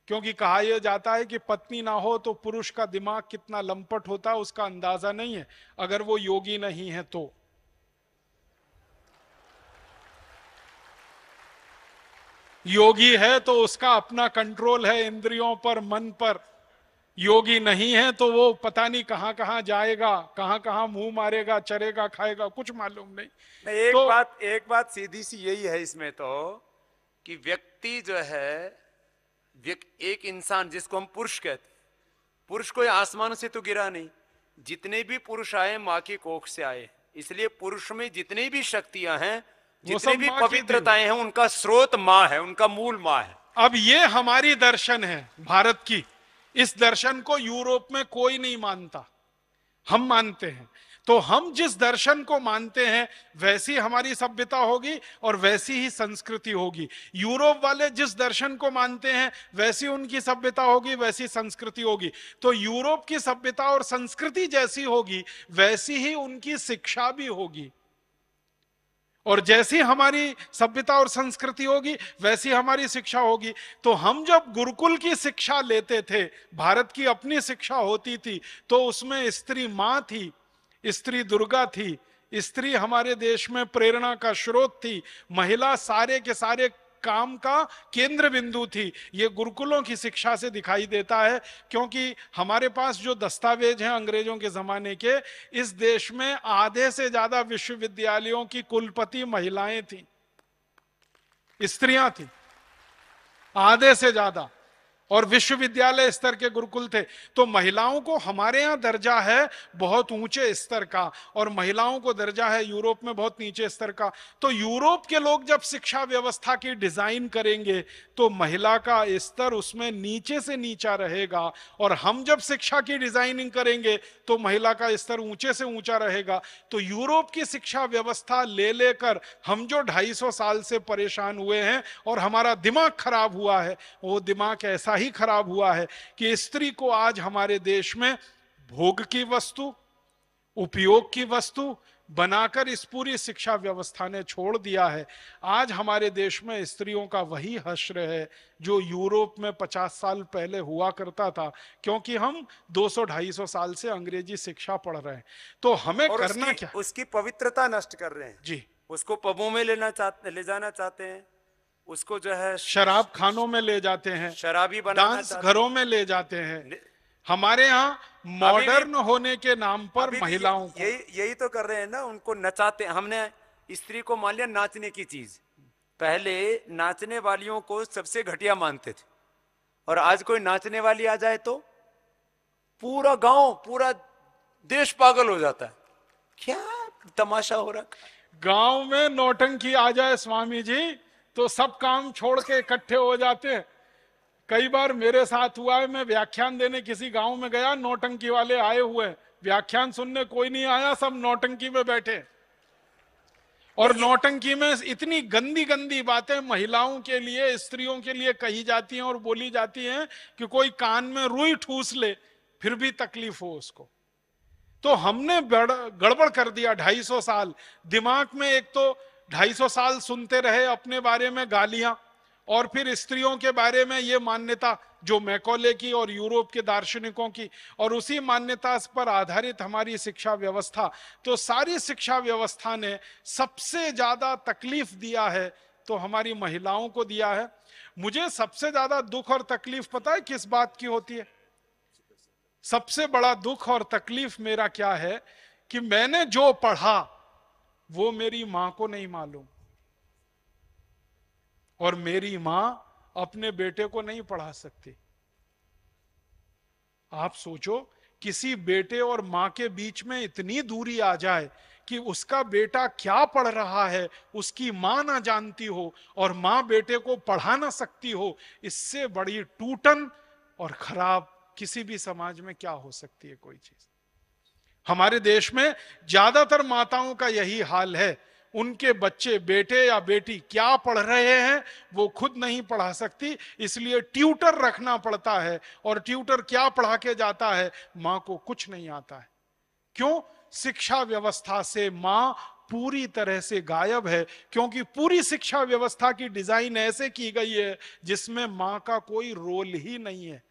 क्योंकि कहा यह जाता है कि पत्नी ना हो तो पुरुष का दिमाग कितना लंपट होता है उसका अंदाजा नहीं है अगर वो योगी नहीं है तो योगी है तो उसका अपना कंट्रोल है इंद्रियों पर मन पर योगी नहीं है तो वो पता नहीं कहाँ कहाँ जाएगा कहाँ कहाँ मुंह मारेगा चरेगा खाएगा कुछ मालूम नहीं, एक तो, बात एक बात सीधी सी यही है इसमें तो कि व्यक्ति जो है एक इंसान जिसको हम पुरुष कहते पुरुष कोई आसमान से तो गिरा नहीं जितने भी पुरुष आए माँ की कोख से आए इसलिए पुरुष में जितनी भी शक्तियां हैं जितने भी पवित्रताएं हैं उनका स्रोत माँ है उनका मूल माँ है अब ये हमारी दर्शन है भारत की इस दर्शन को यूरोप में कोई नहीं मानता हम मानते हैं तो हम जिस दर्शन को मानते हैं वैसी हमारी सभ्यता होगी और वैसी ही संस्कृति होगी यूरोप वाले जिस दर्शन को मानते हैं वैसी उनकी सभ्यता होगी वैसी संस्कृति होगी तो यूरोप की सभ्यता और संस्कृति जैसी होगी वैसी ही उनकी शिक्षा भी होगी और जैसी हमारी सभ्यता और संस्कृति होगी वैसी हमारी शिक्षा होगी तो हम जब गुरुकुल की शिक्षा लेते थे भारत की अपनी शिक्षा होती थी तो उसमें स्त्री माँ थी स्त्री दुर्गा थी स्त्री हमारे देश में प्रेरणा का स्रोत थी महिला सारे के सारे काम का केंद्र बिंदु थी ये गुरुकुलों की शिक्षा से दिखाई देता है क्योंकि हमारे पास जो दस्तावेज हैं अंग्रेजों के जमाने के इस देश में आधे से ज्यादा विश्वविद्यालयों की कुलपति महिलाएं थी स्त्रियां थी आधे से ज्यादा और विश्वविद्यालय स्तर के गुरुकुल थे तो महिलाओं को हमारे यहाँ दर्जा है बहुत ऊंचे स्तर का और महिलाओं को दर्जा है यूरोप में बहुत नीचे स्तर का तो यूरोप के लोग जब शिक्षा व्यवस्था की डिजाइन करेंगे तो महिला का स्तर उसमें नीचे से नीचा रहेगा और हम जब शिक्षा की डिजाइनिंग करेंगे तो महिला का स्तर ऊंचे से ऊंचा रहेगा तो यूरोप की शिक्षा व्यवस्था ले लेकर हम जो ढाई साल से परेशान हुए हैं और हमारा दिमाग खराब हुआ है वो दिमाग ऐसा ही ही खराब हुआ है कि स्त्री को आज हमारे देश में भोग की वस्तु उपयोग की वस्तु बनाकर इस पूरी शिक्षा व्यवस्था ने छोड़ दिया है आज हमारे देश में स्त्रियों का वही हश्र है जो यूरोप में 50 साल पहले हुआ करता था क्योंकि हम 200-250 साल से अंग्रेजी शिक्षा पढ़ रहे हैं तो हमें करना उसकी, क्या उसकी पवित्रता नष्ट कर रहे हैं जी उसको पबों में लेना चाहते ले जाना चाहते हैं उसको जो है शराब खानों में ले जाते हैं शराबी डांस घरों में ले जाते हैं हमारे यहाँ मॉडर्न होने के नाम पर महिलाओं को यही यही तो कर रहे हैं ना उनको नचाते हमने स्त्री को मान लिया नाचने की चीज पहले नाचने वालियों को सबसे घटिया मानते थे और आज कोई नाचने वाली आ जाए तो पूरा गांव पूरा देश पागल हो जाता है क्या तमाशा हो रहा गांव में नौटंकी आ जाए स्वामी जी तो सब काम छोड़ के इकट्ठे हो जाते हैं कई बार मेरे साथ हुआ है मैं व्याख्यान देने किसी गांव में गया नौटंकी वाले आए हुए व्याख्यान सुनने कोई नहीं आया सब नौटंकी में बैठे और नौटंकी में इतनी गंदी गंदी बातें महिलाओं के लिए स्त्रियों के लिए कही जाती हैं और बोली जाती हैं कि कोई कान में रुई ठूस ले फिर भी तकलीफ हो उसको तो हमने गड़बड़ कर दिया 250 साल दिमाग में एक तो ढाई सौ साल सुनते रहे अपने बारे में गालियां और फिर स्त्रियों के बारे में ये मान्यता जो मैकोले की और यूरोप के दार्शनिकों की और उसी मान्यता पर आधारित हमारी शिक्षा व्यवस्था तो सारी शिक्षा व्यवस्था ने सबसे ज्यादा तकलीफ दिया है तो हमारी महिलाओं को दिया है मुझे सबसे ज्यादा दुख और तकलीफ पता है किस बात की होती है सबसे बड़ा दुख और तकलीफ मेरा क्या है कि मैंने जो पढ़ा वो मेरी मां को नहीं मालूम और मेरी मां अपने बेटे को नहीं पढ़ा सकती आप सोचो किसी बेटे और मां के बीच में इतनी दूरी आ जाए कि उसका बेटा क्या पढ़ रहा है उसकी मां ना जानती हो और मां बेटे को पढ़ा ना सकती हो इससे बड़ी टूटन और खराब किसी भी समाज में क्या हो सकती है कोई चीज हमारे देश में ज्यादातर माताओं का यही हाल है उनके बच्चे बेटे या बेटी क्या पढ़ रहे हैं वो खुद नहीं पढ़ा सकती इसलिए ट्यूटर रखना पड़ता है और ट्यूटर क्या पढ़ा के जाता है माँ को कुछ नहीं आता है क्यों शिक्षा व्यवस्था से माँ पूरी तरह से गायब है क्योंकि पूरी शिक्षा व्यवस्था की डिजाइन ऐसे की गई है जिसमें माँ का कोई रोल ही नहीं है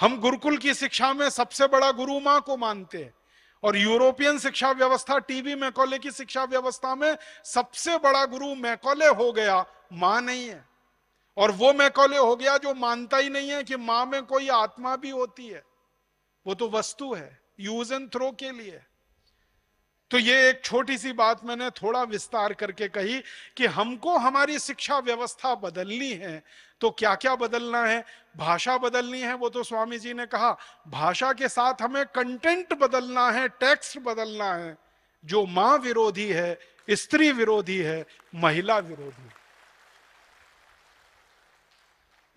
हम गुरुकुल की शिक्षा में सबसे बड़ा गुरु माँ को मानते हैं और यूरोपियन शिक्षा व्यवस्था टीवी मैकोले की शिक्षा व्यवस्था में सबसे बड़ा गुरु मैकोले हो गया मां नहीं है और वो मैकोले हो गया जो मानता ही नहीं है कि मां में कोई आत्मा भी होती है वो तो वस्तु है यूज एंड थ्रो के लिए है तो ये एक छोटी सी बात मैंने थोड़ा विस्तार करके कही कि हमको हमारी शिक्षा व्यवस्था बदलनी है तो क्या क्या बदलना है भाषा बदलनी है वो तो स्वामी जी ने कहा भाषा के साथ हमें कंटेंट बदलना है टेक्स्ट बदलना है जो मां विरोधी है स्त्री विरोधी है महिला विरोधी है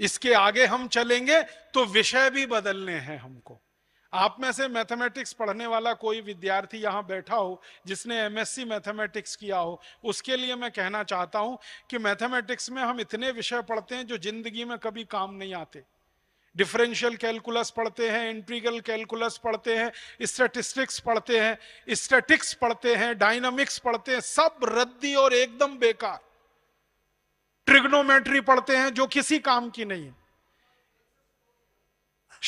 इसके आगे हम चलेंगे तो विषय भी बदलने हैं हमको आप में से मैथमेटिक्स पढ़ने वाला कोई विद्यार्थी यहाँ बैठा हो जिसने एमएससी मैथमेटिक्स किया हो उसके लिए मैं कहना चाहता हूँ कि मैथमेटिक्स में हम इतने विषय पढ़ते हैं जो जिंदगी में कभी काम नहीं आते डिफरेंशियल कैलकुलस पढ़ते हैं इंट्रीगल कैलकुलस पढ़ते हैं स्टेटिस्टिक्स पढ़ते हैं स्टेटिक्स पढ़ते हैं डायनामिक्स पढ़ते हैं सब रद्दी और एकदम बेकार ट्रिग्नोमेट्री पढ़ते हैं जो किसी काम की नहीं है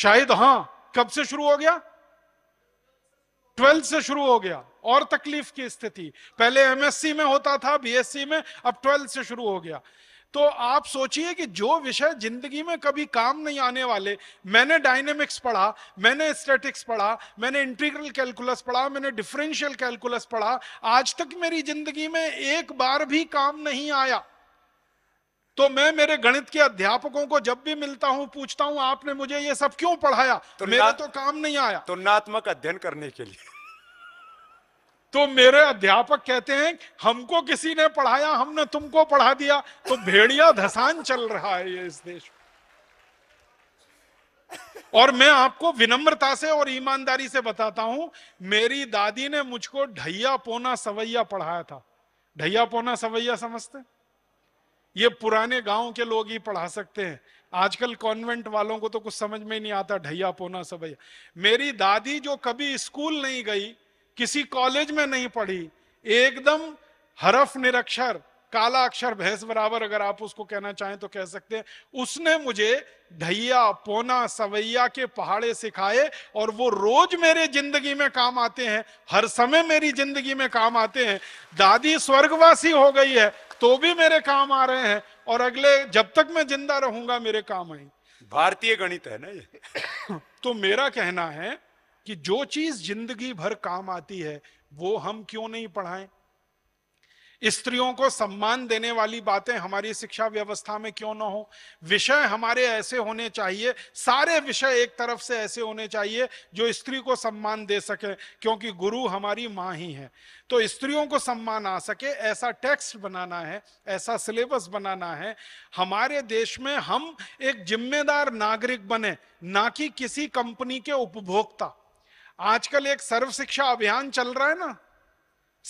शायद हां कब से शुरू हो गया ट्वेल्थ से शुरू हो गया और तकलीफ की स्थिति पहले एमएससी में होता था बीएससी में अब ट्वेल्थ से शुरू हो गया तो आप सोचिए कि जो विषय जिंदगी में कभी काम नहीं आने वाले मैंने डायनेमिक्स पढ़ा मैंने स्टेटिक्स पढ़ा मैंने इंटीग्रल कैलकुलस पढ़ा मैंने डिफरेंशियल कैलकुलस पढ़ा आज तक मेरी जिंदगी में एक बार भी काम नहीं आया तो मैं मेरे गणित के अध्यापकों को जब भी मिलता हूं पूछता हूं आपने मुझे ये सब क्यों पढ़ाया तो मेरा तो काम नहीं आया तुलनात्मक अध्ययन करने के लिए तो मेरे अध्यापक कहते हैं हमको किसी ने पढ़ाया हमने तुमको पढ़ा दिया तो भेड़िया धसान चल रहा है ये इस देश और मैं आपको विनम्रता से और ईमानदारी से बताता हूं मेरी दादी ने मुझको ढैया पोना सवैया पढ़ाया था ढैया पोना सवैया समझते हैं ये पुराने गांव के लोग ही पढ़ा सकते हैं आजकल कॉन्वेंट वालों को तो कुछ समझ में नहीं आता ढैया पोना सब मेरी दादी जो कभी स्कूल नहीं गई किसी कॉलेज में नहीं पढ़ी एकदम हरफ निरक्षर काला अक्षर भैंस बराबर अगर आप उसको कहना चाहें तो कह सकते हैं उसने मुझे ढैया पोना सवैया के पहाड़े सिखाए और वो रोज मेरे जिंदगी में काम आते हैं हर समय मेरी जिंदगी में काम आते हैं दादी स्वर्गवासी हो गई है तो भी मेरे काम आ रहे हैं और अगले जब तक मैं जिंदा रहूंगा मेरे काम आएंगे भारतीय गणित है ना ये तो मेरा कहना है कि जो चीज जिंदगी भर काम आती है वो हम क्यों नहीं पढ़ाएं स्त्रियों को सम्मान देने वाली बातें हमारी शिक्षा व्यवस्था में क्यों ना हो विषय हमारे ऐसे होने चाहिए सारे विषय एक तरफ से ऐसे होने चाहिए जो स्त्री को सम्मान दे सके क्योंकि गुरु हमारी माँ ही है तो स्त्रियों को सम्मान आ सके ऐसा टेक्स्ट बनाना है ऐसा सिलेबस बनाना है हमारे देश में हम एक जिम्मेदार नागरिक बने ना कि किसी कंपनी के उपभोक्ता आजकल एक सर्व शिक्षा अभियान चल रहा है ना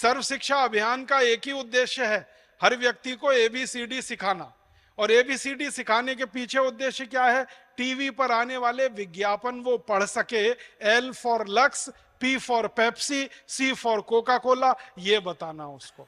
सर्व शिक्षा अभियान का एक ही उद्देश्य है हर व्यक्ति को एबीसीडी सिखाना और एबीसीडी सिखाने के पीछे उद्देश्य क्या है टीवी पर आने वाले विज्ञापन वो पढ़ सके L for Lux P for Pepsi C for Coca Cola ये बताना उसको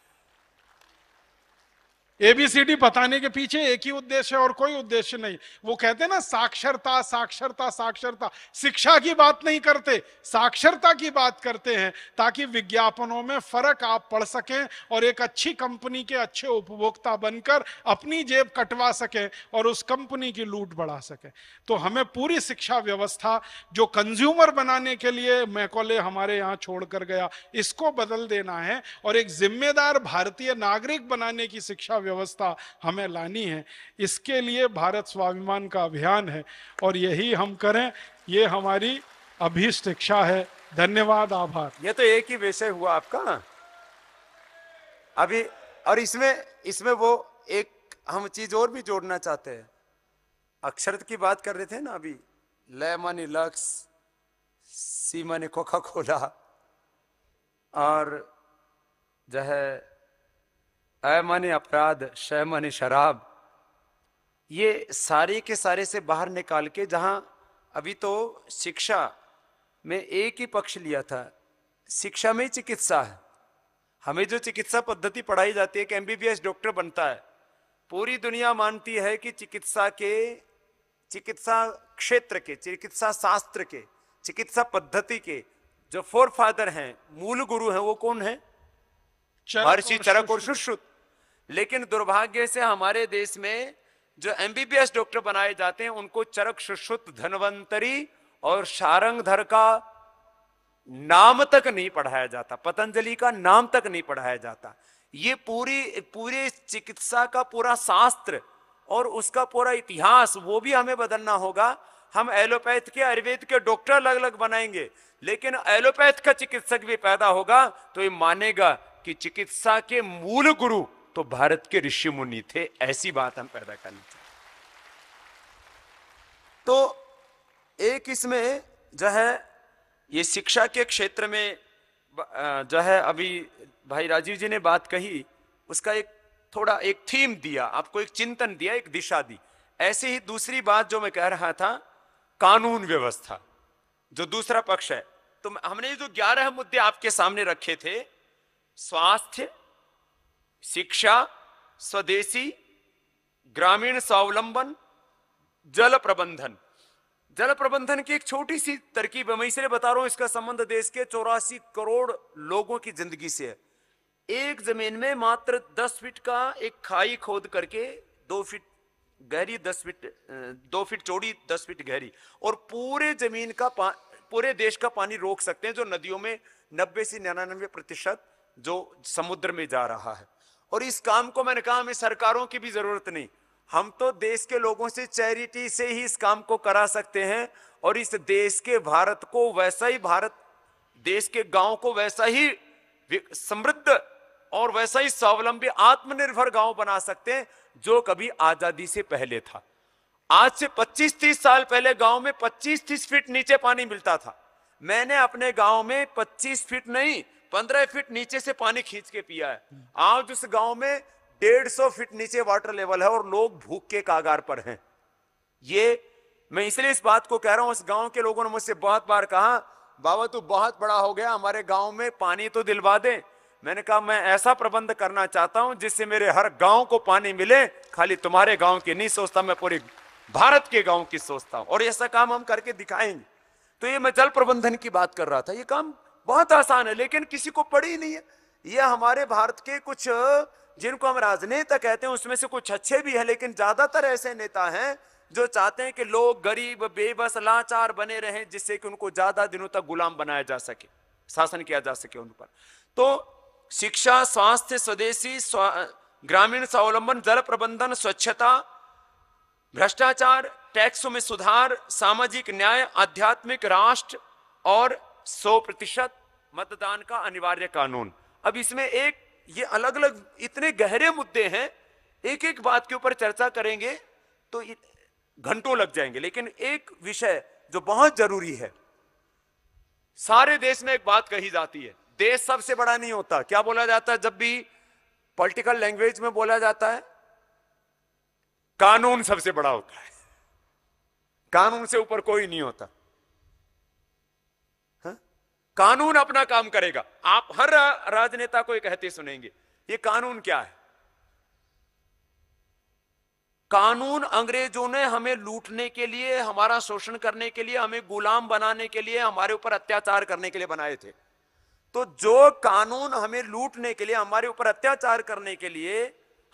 एबीसीडी बताने के पीछे एक ही उद्देश्य है और कोई उद्देश्य नहीं वो कहते ना साक्षरता साक्षरता साक्षरता शिक्षा की बात नहीं करते साक्षरता की बात करते हैं ताकि विज्ञापनों में फर्क आप पढ़ सकें और एक अच्छी कंपनी के अच्छे उपभोक्ता बनकर अपनी जेब कटवा सकें और उस कंपनी की लूट बढ़ा सकें तो हमें पूरी शिक्षा व्यवस्था जो कंज्यूमर बनाने के लिए मैकोले हमारे यहाँ छोड़ कर गया इसको बदल देना है और एक जिम्मेदार भारतीय नागरिक बनाने की शिक्षा व्यवस्था हमें लानी है इसके लिए भारत स्वाभिमान का अभियान है और यही हम करें ये हमारी अभीष्ट इच्छा है धन्यवाद आभार ये तो एक ही विषय हुआ आपका अभी और इसमें इसमें वो एक हम चीज और भी जोड़ना चाहते हैं अक्षर की बात कर रहे थे ना अभी लय मन लक्स सी मन खोखा खोला और जो है अमानी अपराध शहमानी शराब ये सारे के सारे से बाहर निकाल के जहाँ अभी तो शिक्षा में एक ही पक्ष लिया था शिक्षा में ही चिकित्सा है हमें जो चिकित्सा पद्धति पढ़ाई जाती है कि एमबीबीएस डॉक्टर बनता है पूरी दुनिया मानती है कि चिकित्सा के चिकित्सा क्षेत्र के चिकित्सा शास्त्र के चिकित्सा पद्धति के जो फोर फादर हैं मूल गुरु हैं वो कौन है महर्षि चरक और सुश्रुत लेकिन दुर्भाग्य से हमारे देश में जो एमबीबीएस डॉक्टर बनाए जाते हैं उनको चरक सुश्रुत धनवंतरी और शारंगधर का नाम तक नहीं पढ़ाया जाता पतंजलि का नाम तक नहीं पढ़ाया जाता ये पूरी पूरे चिकित्सा का पूरा शास्त्र और उसका पूरा इतिहास वो भी हमें बदलना होगा हम एलोपैथ के आयुर्वेद के डॉक्टर अलग अलग बनाएंगे लेकिन एलोपैथ का चिकित्सक भी पैदा होगा तो ये मानेगा कि चिकित्सा के मूल गुरु तो भारत के ऋषि मुनि थे ऐसी बात हम पैदा कर चाहिए तो एक इसमें जो है ये शिक्षा के क्षेत्र में जो है अभी भाई राजीव जी ने बात कही उसका एक थोड़ा एक थीम दिया आपको एक चिंतन दिया एक दिशा दी ऐसी ही दूसरी बात जो मैं कह रहा था कानून व्यवस्था जो दूसरा पक्ष है तो हमने जो ग्यारह मुद्दे आपके सामने रखे थे स्वास्थ्य शिक्षा स्वदेशी ग्रामीण स्वावलंबन जल प्रबंधन जल प्रबंधन की एक छोटी सी तरकीब मैं इसलिए बता रहा हूं इसका संबंध देश के चौरासी करोड़ लोगों की जिंदगी से है एक जमीन में मात्र दस फीट का एक खाई खोद करके दो फीट गहरी दस फीट दो फीट चौड़ी दस फीट गहरी और पूरे जमीन का पूरे देश का पानी रोक सकते हैं जो नदियों में नब्बे से निन्यानवे प्रतिशत जो समुद्र में जा रहा है और इस काम को मैंने कहा हमें सरकारों की भी जरूरत नहीं हम तो देश के लोगों से चैरिटी से ही इस काम को करा सकते हैं और इस देश के भारत को वैसा ही भारत देश के गांव को वैसा ही समृद्ध और वैसा ही स्वावलंबी आत्मनिर्भर गांव बना सकते हैं जो कभी आजादी से पहले था आज से 25-30 साल पहले गांव में 25-30 फीट नीचे पानी मिलता था मैंने अपने गांव में 25 फीट नहीं पंद्रह फीट नीचे से पानी खींच के पिया है आज उस गांव में डेढ़ सौ फीट नीचे वाटर लेवल है और लोग भूख के कागार पर हैं ये मैं इसलिए इस बात को कह रहा हूं उस गांव के लोगों ने मुझसे बहुत बार कहा बाबा तू बहुत बड़ा हो गया हमारे गांव में पानी तो दिलवा दे मैंने कहा मैं ऐसा प्रबंध करना चाहता हूं जिससे मेरे हर गांव को पानी मिले खाली तुम्हारे गांव की नहीं सोचता मैं पूरे भारत के गांव की सोचता हूं और ऐसा काम हम करके दिखाएंगे तो ये मैं जल प्रबंधन की बात कर रहा था ये काम बहुत आसान है लेकिन किसी को पड़ी नहीं है यह हमारे भारत के कुछ जिनको हम राजनेता कहते हैं उसमें से कुछ अच्छे भी हैं लेकिन ज़्यादातर ऐसे नेता हैं जो चाहते हैं कि लोग गरीब बेबस लाचार बने रहें जिससे कि उनको ज़्यादा दिनों तक गुलाम बनाया जा सके शासन किया जा सके उन पर तो शिक्षा स्वास्थ्य स्वदेशी स्वा, ग्रामीण स्वावलंबन जल प्रबंधन स्वच्छता भ्रष्टाचार टैक्सों में सुधार सामाजिक न्याय आध्यात्मिक राष्ट्र और सौ प्रतिशत मतदान का अनिवार्य कानून अब इसमें एक ये अलग अलग इतने गहरे मुद्दे हैं एक एक बात के ऊपर चर्चा करेंगे तो घंटों लग जाएंगे लेकिन एक विषय जो बहुत जरूरी है सारे देश में एक बात कही जाती है देश सबसे बड़ा नहीं होता क्या बोला जाता है जब भी पॉलिटिकल लैंग्वेज में बोला जाता है कानून सबसे बड़ा होता है कानून से ऊपर कोई नहीं होता कानून अपना काम करेगा आप हर राजनेता को कहते सुनेंगे ये कानून क्या है कानून अंग्रेजों ने हमें लूटने के लिए हमारा शोषण करने के लिए हमें गुलाम बनाने के लिए हमारे ऊपर अत्याचार करने के लिए बनाए थे तो जो कानून हमें लूटने के लिए हमारे ऊपर अत्याचार करने के लिए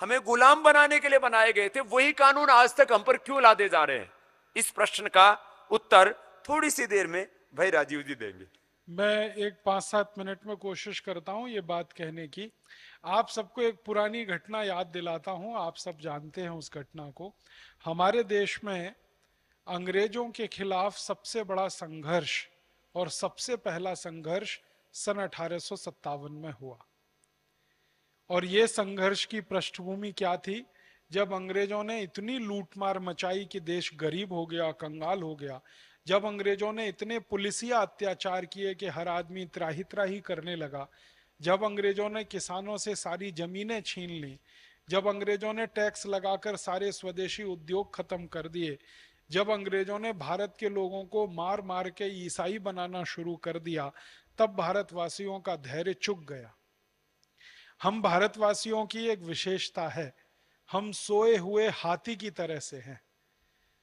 हमें गुलाम बनाने के लिए बनाए गए थे वही कानून आज तक हम पर क्यों लादे जा रहे हैं इस प्रश्न का उत्तर थोड़ी सी देर में भाई राजीव जी देंगे मैं एक पांच सात मिनट में कोशिश करता हूँ ये बात कहने की आप सबको एक पुरानी घटना याद दिलाता हूँ आप सब जानते हैं उस घटना को हमारे देश में अंग्रेजों के खिलाफ सबसे बड़ा संघर्ष और सबसे पहला संघर्ष सन अठारह में हुआ और ये संघर्ष की पृष्ठभूमि क्या थी जब अंग्रेजों ने इतनी लूटमार मचाई कि देश गरीब हो गया कंगाल हो गया जब अंग्रेजों ने इतने पुलिसिया अत्याचार किए कि हर आदमी त्राही त्राही करने लगा जब अंग्रेजों ने किसानों से सारी जमीनें छीन ली जब अंग्रेजों ने टैक्स लगाकर सारे स्वदेशी उद्योग खत्म कर दिए जब अंग्रेजों ने भारत के लोगों को मार मार के ईसाई बनाना शुरू कर दिया तब भारतवासियों का धैर्य चुक गया हम भारतवासियों की एक विशेषता है हम सोए हुए हाथी की तरह से हैं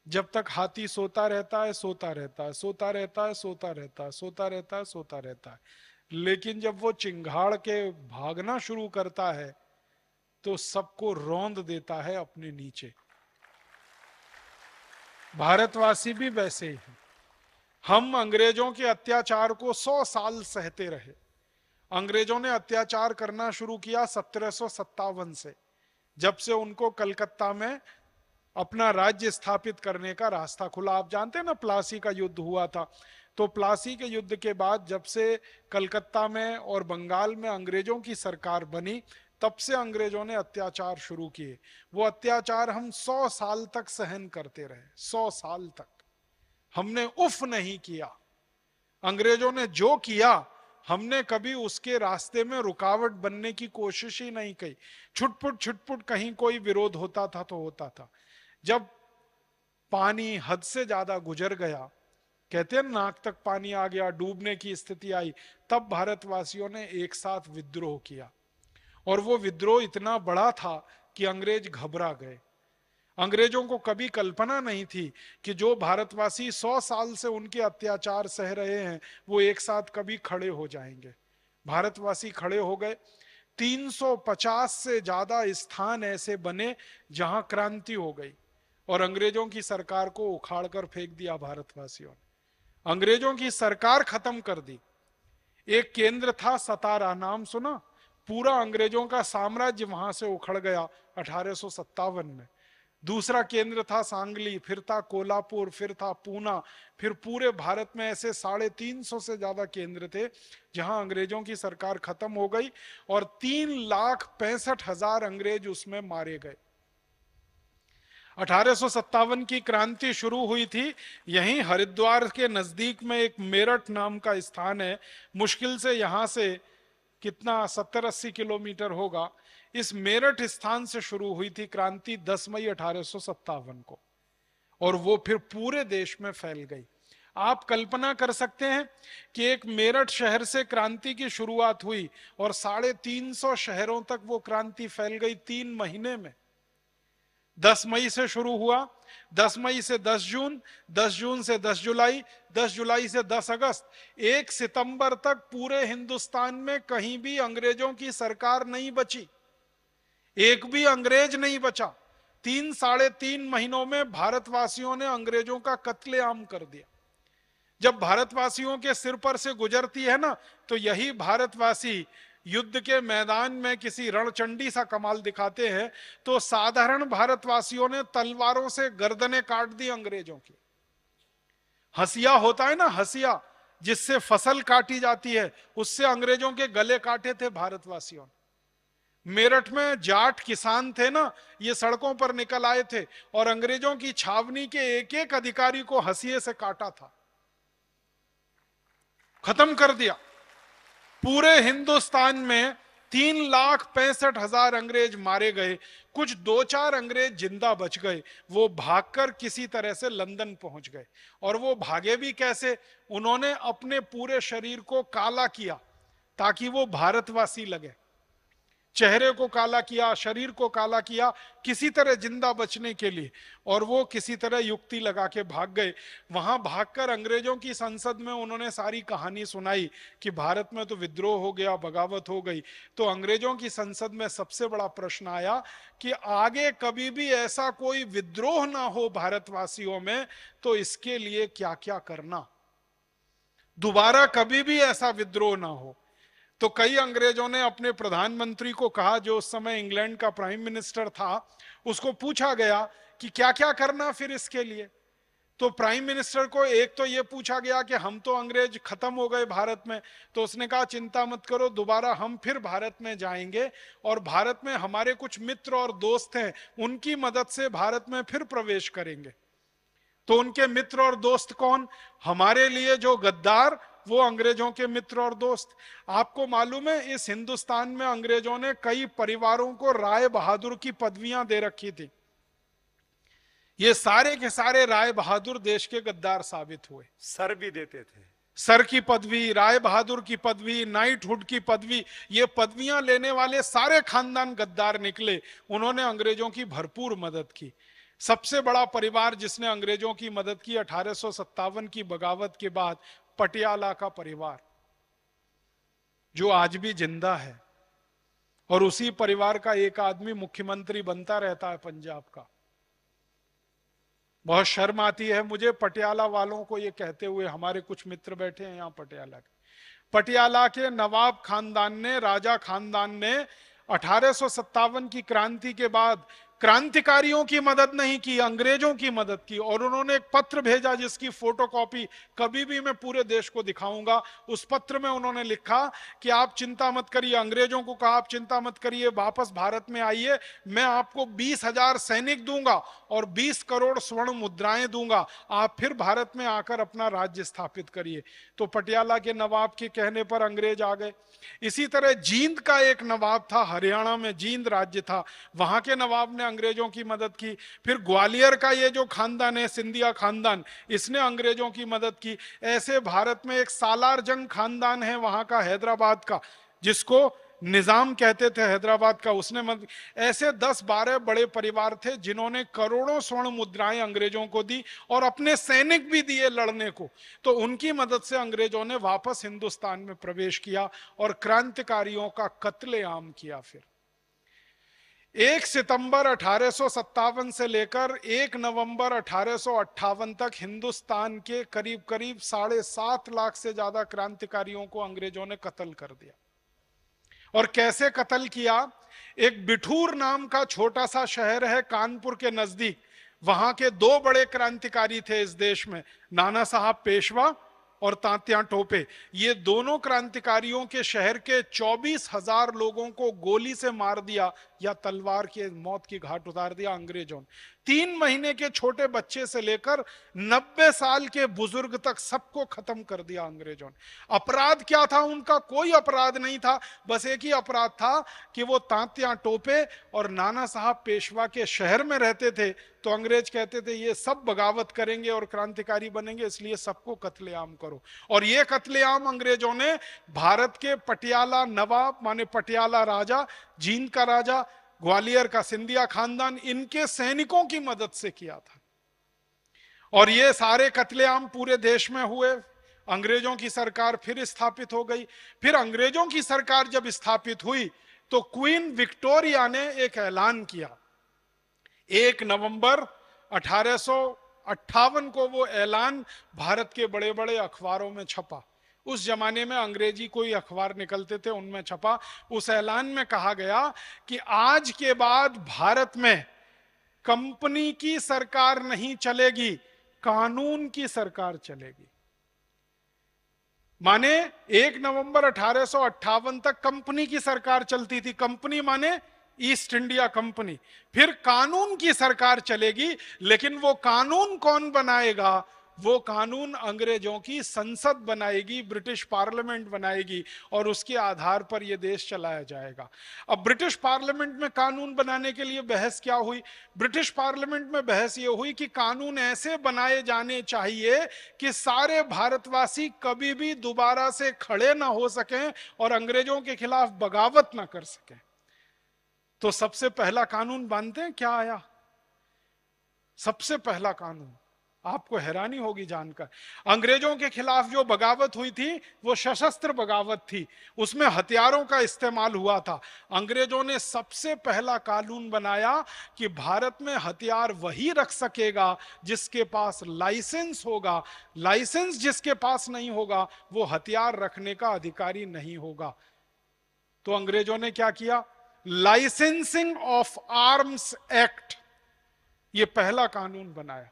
जब तक हाथी सोता रहता है सोता रहता है सोता रहता है सोता रहता है सोता रहता है सोता रहता है लेकिन जब वो चिंगाड़ के भागना शुरू करता है तो सबको रौंद देता है अपने नीचे भारतवासी भी वैसे ही हैं हम अंग्रेजों के अत्याचार को सौ साल सहते रहे अंग्रेजों ने अत्याचार करना शुरू किया सत्रह से जब से उनको कलकत्ता में अपना राज्य स्थापित करने का रास्ता खुला आप जानते हैं ना प्लासी का युद्ध हुआ था तो प्लासी के युद्ध के बाद जब से कलकत्ता में और बंगाल में अंग्रेजों की सरकार बनी तब से अंग्रेजों ने अत्याचार शुरू किए वो अत्याचार हम सौ साल तक सहन करते रहे सौ साल तक हमने उफ नहीं किया अंग्रेजों ने जो किया हमने कभी उसके रास्ते में रुकावट बनने की कोशिश ही नहीं की छुटपुट छुटपुट कहीं कोई विरोध होता था तो होता था जब पानी हद से ज्यादा गुजर गया कहते हैं नाक तक पानी आ गया डूबने की स्थिति आई तब भारतवासियों ने एक साथ विद्रोह किया और वो विद्रोह इतना बड़ा था कि अंग्रेज घबरा गए अंग्रेजों को कभी कल्पना नहीं थी कि जो भारतवासी सौ साल से उनके अत्याचार सह रहे हैं वो एक साथ कभी खड़े हो जाएंगे भारतवासी खड़े हो गए 350 से ज्यादा स्थान ऐसे बने जहां क्रांति हो गई और अंग्रेजों की सरकार को उखाड़ कर फेंक दिया भारतवासियों ने अंग्रेजों की सरकार खत्म कर दी एक केंद्र था सतारा नाम सुना पूरा अंग्रेजों का साम्राज्य वहां से उखड़ गया अठारह में दूसरा केंद्र था सांगली फिर था कोल्हापुर फिर था पूना फिर पूरे भारत में ऐसे साढ़े तीन सौ से ज्यादा केंद्र थे जहां अंग्रेजों की सरकार खत्म हो गई और तीन लाख पैंसठ हजार अंग्रेज उसमें मारे गए अठारह की क्रांति शुरू हुई थी यहीं हरिद्वार के नजदीक में एक मेरठ नाम का स्थान है मुश्किल से यहाँ से कितना सत्तर अस्सी किलोमीटर होगा इस मेरठ स्थान से शुरू हुई थी क्रांति 10 मई अठारह को और वो फिर पूरे देश में फैल गई आप कल्पना कर सकते हैं कि एक मेरठ शहर से क्रांति की शुरुआत हुई और साढ़े तीन सौ शहरों तक वो क्रांति फैल गई तीन महीने में 10 मई से शुरू हुआ 10 मई से 10 जून 10 जून से 10 जुलाई 10 जुलाई से 10 अगस्त 1 सितंबर तक पूरे हिंदुस्तान में कहीं भी अंग्रेजों की सरकार नहीं बची एक भी अंग्रेज नहीं बचा तीन साढ़े तीन महीनों में भारतवासियों ने अंग्रेजों का कत्लेआम कर दिया जब भारतवासियों के सिर पर से गुजरती है ना तो यही भारतवासी युद्ध के मैदान में किसी रणचंडी सा कमाल दिखाते हैं तो साधारण भारतवासियों ने तलवारों से गर्दने काट दी अंग्रेजों की हसिया होता है ना हसिया जिससे फसल काटी जाती है उससे अंग्रेजों के गले काटे थे भारतवासियों ने मेरठ में जाट किसान थे ना ये सड़कों पर निकल आए थे और अंग्रेजों की छावनी के एक एक अधिकारी को हसीए से काटा था खत्म कर दिया पूरे हिंदुस्तान में तीन लाख पैंसठ हजार अंग्रेज मारे गए कुछ दो चार अंग्रेज जिंदा बच गए वो भागकर किसी तरह से लंदन पहुंच गए और वो भागे भी कैसे उन्होंने अपने पूरे शरीर को काला किया ताकि वो भारतवासी लगे चेहरे को काला किया शरीर को काला किया किसी तरह जिंदा बचने के लिए और वो किसी तरह युक्ति लगा के भाग गए वहां भागकर अंग्रेजों की संसद में उन्होंने सारी कहानी सुनाई कि भारत में तो विद्रोह हो गया बगावत हो गई तो अंग्रेजों की संसद में सबसे बड़ा प्रश्न आया कि आगे कभी भी ऐसा कोई विद्रोह ना हो भारतवासियों में तो इसके लिए क्या क्या करना दोबारा कभी भी ऐसा विद्रोह ना हो तो कई अंग्रेजों ने अपने प्रधानमंत्री को कहा जो उस समय इंग्लैंड का प्राइम मिनिस्टर था उसको पूछा गया कि क्या क्या करना फिर इसके लिए तो प्राइम मिनिस्टर को एक तो ये पूछा गया कि हम तो अंग्रेज खत्म हो गए भारत में तो उसने कहा चिंता मत करो दोबारा हम फिर भारत में जाएंगे और भारत में हमारे कुछ मित्र और दोस्त हैं उनकी मदद से भारत में फिर प्रवेश करेंगे तो उनके मित्र और दोस्त कौन हमारे लिए जो गद्दार वो अंग्रेजों के मित्र और दोस्त आपको मालूम है इस हिंदुस्तान में अंग्रेजों ने कई परिवारों को राय बहादुर की पदवियां दे रखी थी ये सारे के सारे राय बहादुर देश के गद्दार साबित हुए सर भी देते थे सर की पदवी राय बहादुर की पदवी नाइटहुड की पदवी ये पदवियां लेने वाले सारे खानदान गद्दार निकले उन्होंने अंग्रेजों की भरपूर मदद की सबसे बड़ा परिवार जिसने अंग्रेजों की मदद की अठारह की बगावत के बाद पटियाला का परिवार जो आज भी जिंदा है और उसी परिवार का एक आदमी मुख्यमंत्री बनता रहता है पंजाब का बहुत शर्म आती है मुझे पटियाला वालों को ये कहते हुए हमारे कुछ मित्र बैठे हैं यहाँ पटियाला के पटियाला के नवाब खानदान ने राजा खानदान ने अठारह की क्रांति के बाद क्रांतिकारियों की मदद नहीं की अंग्रेजों की मदद की और उन्होंने एक पत्र भेजा जिसकी फोटोकॉपी कभी भी मैं पूरे देश को दिखाऊंगा उस पत्र में उन्होंने लिखा कि आप चिंता मत करिए अंग्रेजों को कहा आप चिंता मत करिए वापस भारत में आइए मैं आपको बीस हजार सैनिक दूंगा और बीस करोड़ स्वर्ण मुद्राएं दूंगा आप फिर भारत में आकर अपना राज्य स्थापित करिए तो पटियाला के नवाब के कहने पर अंग्रेज आ गए इसी तरह जींद का एक नवाब था हरियाणा में जींद राज्य था वहां के नवाब ने अंग्रेजों की मदद की फिर ग्वालियर का ये जो खानदान है सिंधिया खानदान इसने अंग्रेजों की मदद की ऐसे भारत में एक सालार जंग खानदान है वहां का हैदराबाद का जिसको निजाम कहते थे हैदराबाद का उसने मत ऐसे दस बारह बड़े परिवार थे जिन्होंने करोड़ों स्वर्ण मुद्राएं अंग्रेजों को दी और अपने सैनिक भी दिए लड़ने को तो उनकी मदद से अंग्रेजों ने वापस हिंदुस्तान में प्रवेश किया और क्रांतिकारियों का कत्लेआम किया फिर एक सितंबर अठारह से लेकर एक नवंबर अठारह तक हिंदुस्तान के करीब करीब साढ़े सात लाख से ज्यादा क्रांतिकारियों को अंग्रेजों ने कत्ल कर दिया और कैसे कत्ल किया एक बिठूर नाम का छोटा सा शहर है कानपुर के नजदीक वहां के दो बड़े क्रांतिकारी थे इस देश में नाना साहब पेशवा और तांत्या टोपे ये दोनों क्रांतिकारियों के शहर के चौबीस हजार लोगों को गोली से मार दिया या तलवार के मौत की घाट उतार दिया अंग्रेजों तीन महीने के छोटे बच्चे से लेकर नब्बे साल के बुजुर्ग तक सबको खत्म कर दिया अंग्रेजों ने अपराध क्या था उनका कोई अपराध नहीं था बस एक ही अपराध था कि वो तांतिया टोपे और नाना साहब पेशवा के शहर में रहते थे तो अंग्रेज कहते थे ये सब बगावत करेंगे और क्रांतिकारी बनेंगे इसलिए सबको कत्लेआम करो और ये कत्लेआम अंग्रेजों ने भारत के पटियाला नवाब माने पटियाला राजा जींद का राजा ग्वालियर का सिंधिया खानदान इनके सैनिकों की मदद से किया था और ये सारे कत्लेआम पूरे देश में हुए अंग्रेजों की सरकार फिर स्थापित हो गई फिर अंग्रेजों की सरकार जब स्थापित हुई तो क्वीन विक्टोरिया ने एक ऐलान किया एक नवंबर अठारह को वो ऐलान भारत के बड़े बड़े अखबारों में छपा उस जमाने में अंग्रेजी कोई अखबार निकलते थे उनमें छपा उस ऐलान में कहा गया कि आज के बाद भारत में कंपनी की सरकार नहीं चलेगी कानून की सरकार चलेगी माने एक नवंबर अठारह तक कंपनी की सरकार चलती थी कंपनी माने ईस्ट इंडिया कंपनी फिर कानून की सरकार चलेगी लेकिन वो कानून कौन बनाएगा वो कानून अंग्रेजों की संसद बनाएगी ब्रिटिश पार्लियामेंट बनाएगी और उसके आधार पर यह देश चलाया जाएगा अब ब्रिटिश पार्लियामेंट में कानून बनाने के लिए बहस क्या हुई ब्रिटिश पार्लियामेंट में बहस ये हुई कि कानून ऐसे बनाए जाने चाहिए कि सारे भारतवासी कभी भी दोबारा से खड़े ना हो सकें और अंग्रेजों के खिलाफ बगावत ना कर सकें तो सबसे पहला कानून बांधते हैं क्या आया सबसे पहला कानून आपको हैरानी होगी जानकर अंग्रेजों के खिलाफ जो बगावत हुई थी वो सशस्त्र बगावत थी उसमें हथियारों का इस्तेमाल हुआ था अंग्रेजों ने सबसे पहला कानून बनाया कि भारत में हथियार वही रख सकेगा जिसके पास लाइसेंस होगा लाइसेंस जिसके पास नहीं होगा वो हथियार रखने का अधिकारी नहीं होगा तो अंग्रेजों ने क्या किया लाइसेंसिंग ऑफ आर्म्स एक्ट ये पहला कानून बनाया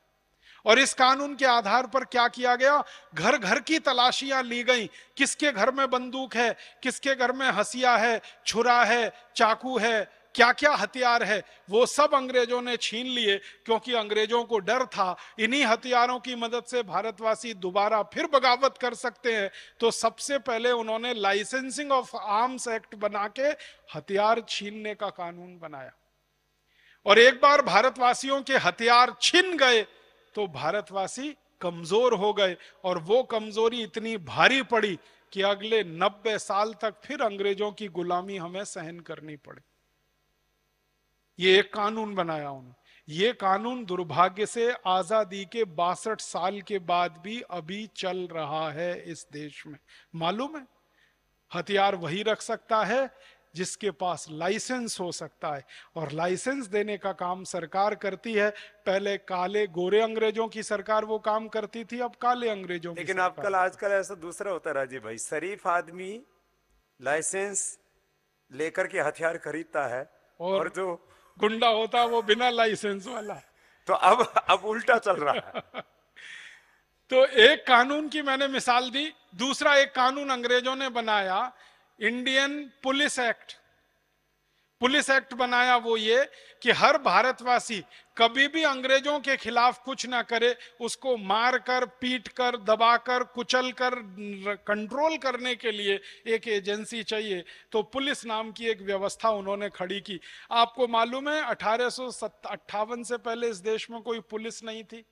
और इस कानून के आधार पर क्या किया गया घर घर की तलाशियां ली गई किसके घर में बंदूक है किसके घर में हसिया है छुरा है चाकू है क्या क्या हथियार है वो सब अंग्रेजों ने छीन लिए क्योंकि अंग्रेजों को डर था इन्हीं हथियारों की मदद से भारतवासी दोबारा फिर बगावत कर सकते हैं तो सबसे पहले उन्होंने लाइसेंसिंग ऑफ आर्म्स एक्ट बना के हथियार छीनने का कानून बनाया और एक बार भारतवासियों के हथियार छीन गए तो भारतवासी कमजोर हो गए और वो कमजोरी इतनी भारी पड़ी कि अगले 90 साल तक फिर अंग्रेजों की गुलामी हमें सहन करनी पड़ी ये एक कानून बनाया उन्होंने ये कानून दुर्भाग्य से आजादी के बासठ साल के बाद भी अभी चल रहा है इस देश में मालूम है हथियार वही रख सकता है जिसके पास लाइसेंस हो सकता है और लाइसेंस देने का काम सरकार करती है पहले काले गोरे अंग्रेजों की सरकार वो काम करती थी अब काले अंग्रेजों लेकिन आजकल आजकल ऐसा दूसरा होता है राजीव भाई शरीफ आदमी लाइसेंस लेकर के हथियार खरीदता है और, और जो गुंडा होता है वो बिना लाइसेंस वाला तो अब अब उल्टा चल रहा है तो एक कानून की मैंने मिसाल दी दूसरा एक कानून अंग्रेजों ने बनाया Indian police act police act बनाया वो ये कि हर भारतवासी कभी भी अंग्रेजों के खिलाफ कुछ ना करे उसको मार कर पीट कर दबा कर कुचल कर कंट्रोल करने के लिए एक एजेंसी चाहिए तो पुलिस नाम की एक व्यवस्था उन्होंने खड़ी की आपको मालूम है अठारह से पहले इस देश में कोई पुलिस नहीं थी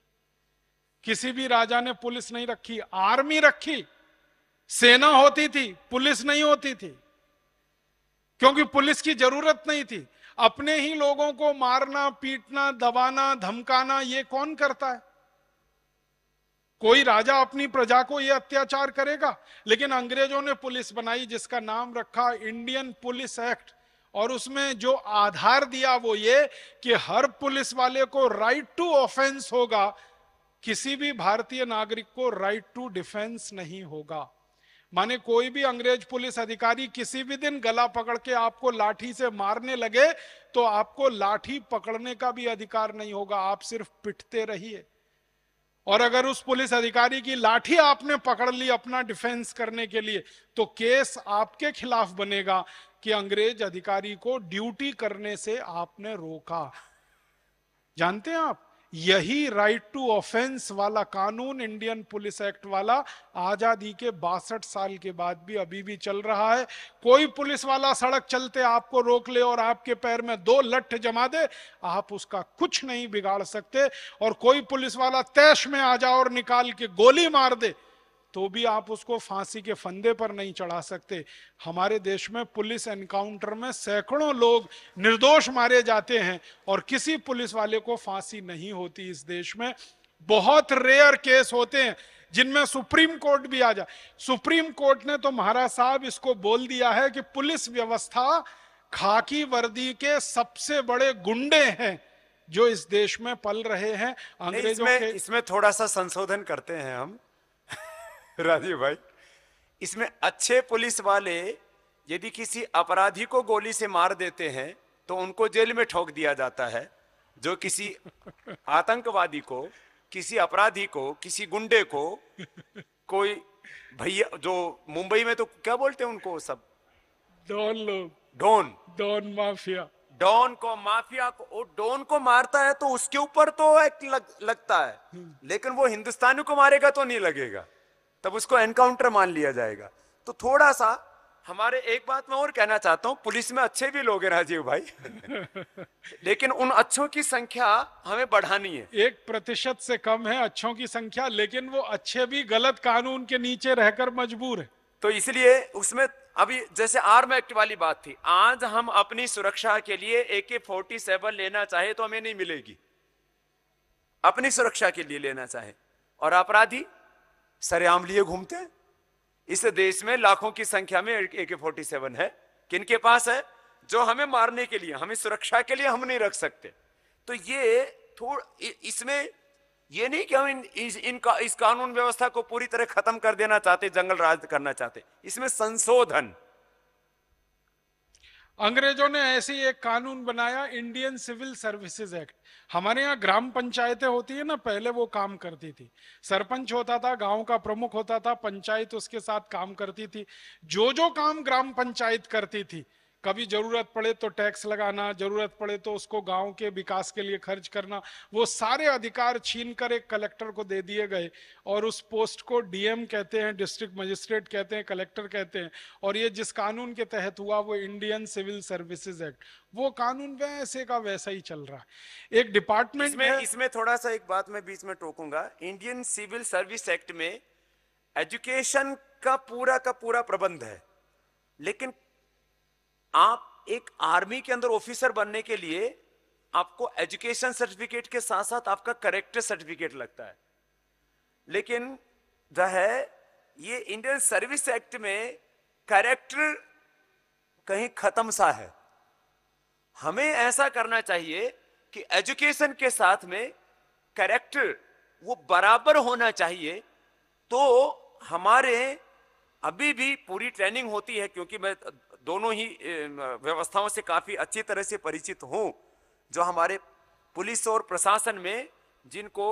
किसी भी राजा ने पुलिस नहीं रखी आर्मी रखी सेना होती थी पुलिस नहीं होती थी क्योंकि पुलिस की जरूरत नहीं थी अपने ही लोगों को मारना पीटना दबाना धमकाना ये कौन करता है कोई राजा अपनी प्रजा को यह अत्याचार करेगा लेकिन अंग्रेजों ने पुलिस बनाई जिसका नाम रखा इंडियन पुलिस एक्ट और उसमें जो आधार दिया वो ये कि हर पुलिस वाले को राइट टू ऑफेंस होगा किसी भी भारतीय नागरिक को राइट टू डिफेंस नहीं होगा माने कोई भी अंग्रेज पुलिस अधिकारी किसी भी दिन गला पकड़ के आपको लाठी से मारने लगे तो आपको लाठी पकड़ने का भी अधिकार नहीं होगा आप सिर्फ पिटते रहिए और अगर उस पुलिस अधिकारी की लाठी आपने पकड़ ली अपना डिफेंस करने के लिए तो केस आपके खिलाफ बनेगा कि अंग्रेज अधिकारी को ड्यूटी करने से आपने रोका जानते हैं आप यही राइट टू ऑफेंस वाला कानून इंडियन पुलिस एक्ट वाला आजादी के बासठ साल के बाद भी अभी भी चल रहा है कोई पुलिस वाला सड़क चलते आपको रोक ले और आपके पैर में दो लठ जमा दे आप उसका कुछ नहीं बिगाड़ सकते और कोई पुलिस वाला तैश में आ जाओ और निकाल के गोली मार दे तो भी आप उसको फांसी के फंदे पर नहीं चढ़ा सकते हमारे देश में पुलिस एनकाउंटर में सैकड़ों लोग निर्दोष मारे जाते हैं और किसी पुलिस वाले को फांसी नहीं होती इस देश में बहुत रेयर केस होते हैं जिनमें सुप्रीम कोर्ट भी आ जाए सुप्रीम कोर्ट ने तो महाराज साहब इसको बोल दिया है कि पुलिस व्यवस्था खाकी वर्दी के सबसे बड़े गुंडे हैं जो इस देश में पल रहे हैं अंग्रेजों इसमें, के इसमें थोड़ा सा संशोधन करते हैं हम राजीव भाई इसमें अच्छे पुलिस वाले यदि किसी अपराधी को गोली से मार देते हैं तो उनको जेल में ठोक दिया जाता है जो किसी आतंकवादी को किसी अपराधी को किसी गुंडे को कोई भैया जो मुंबई में तो क्या बोलते हैं उनको सब डॉन लोग डॉन डॉन माफिया डॉन को माफिया को वो डॉन को मारता है तो उसके ऊपर तो एक लग, लगता है हम्म। लेकिन वो हिंदुस्तानी को मारेगा तो नहीं लगेगा तब उसको एनकाउंटर मान लिया जाएगा तो थोड़ा सा हमारे एक बात मैं और कहना चाहता हूँ पुलिस में अच्छे भी लोग हैं राजीव भाई लेकिन उन अच्छों की संख्या हमें बढ़ानी है एक प्रतिशत से कम है अच्छों की संख्या लेकिन वो अच्छे भी गलत कानून के नीचे रहकर मजबूर है तो इसलिए उसमें अभी जैसे आर्म एक्ट वाली बात थी आज हम अपनी सुरक्षा के लिए ए के फोर्टी सेवन लेना चाहे तो हमें नहीं मिलेगी अपनी सुरक्षा के लिए लेना चाहे और अपराधी सरेआम लिए घूमते हैं इस देश में लाखों की संख्या में ए के फोर्टी सेवन है किन के पास है जो हमें मारने के लिए हमें सुरक्षा के लिए हम नहीं रख सकते तो ये थोड़ा इसमें ये नहीं कि हम इन, इस, का, इस कानून व्यवस्था को पूरी तरह खत्म कर देना चाहते जंगल राज करना चाहते इसमें संशोधन अंग्रेजों ने ऐसी एक कानून बनाया इंडियन सिविल सर्विसेज एक्ट हमारे यहाँ ग्राम पंचायतें होती है ना पहले वो काम करती थी सरपंच होता था गांव का प्रमुख होता था पंचायत उसके साथ काम करती थी जो जो काम ग्राम पंचायत करती थी कभी जरूरत पड़े तो टैक्स लगाना जरूरत पड़े तो उसको गांव के विकास के लिए खर्च करना वो सारे अधिकार छीन कर एक कलेक्टर को दे दिए गए और उस पोस्ट को डीएम कहते हैं डिस्ट्रिक्ट मजिस्ट्रेट कहते हैं कलेक्टर कहते हैं और ये जिस कानून के तहत हुआ वो इंडियन सिविल सर्विसेज एक्ट वो कानून वैसे का वैसा ही चल रहा है एक डिपार्टमेंट में इसमें थोड़ा सा एक बात मैं बीच में टोकूंगा इंडियन सिविल सर्विस एक्ट में एजुकेशन का पूरा का पूरा प्रबंध है लेकिन आप एक आर्मी के अंदर ऑफिसर बनने के लिए आपको एजुकेशन सर्टिफिकेट के साथ साथ आपका करेक्टर सर्टिफिकेट लगता है लेकिन जो है ये इंडियन सर्विस एक्ट में करेक्टर कहीं खत्म सा है हमें ऐसा करना चाहिए कि एजुकेशन के साथ में करेक्टर वो बराबर होना चाहिए तो हमारे अभी भी पूरी ट्रेनिंग होती है क्योंकि मैं दोनों ही व्यवस्थाओं से काफ़ी अच्छी तरह से परिचित हूँ जो हमारे पुलिस और प्रशासन में जिनको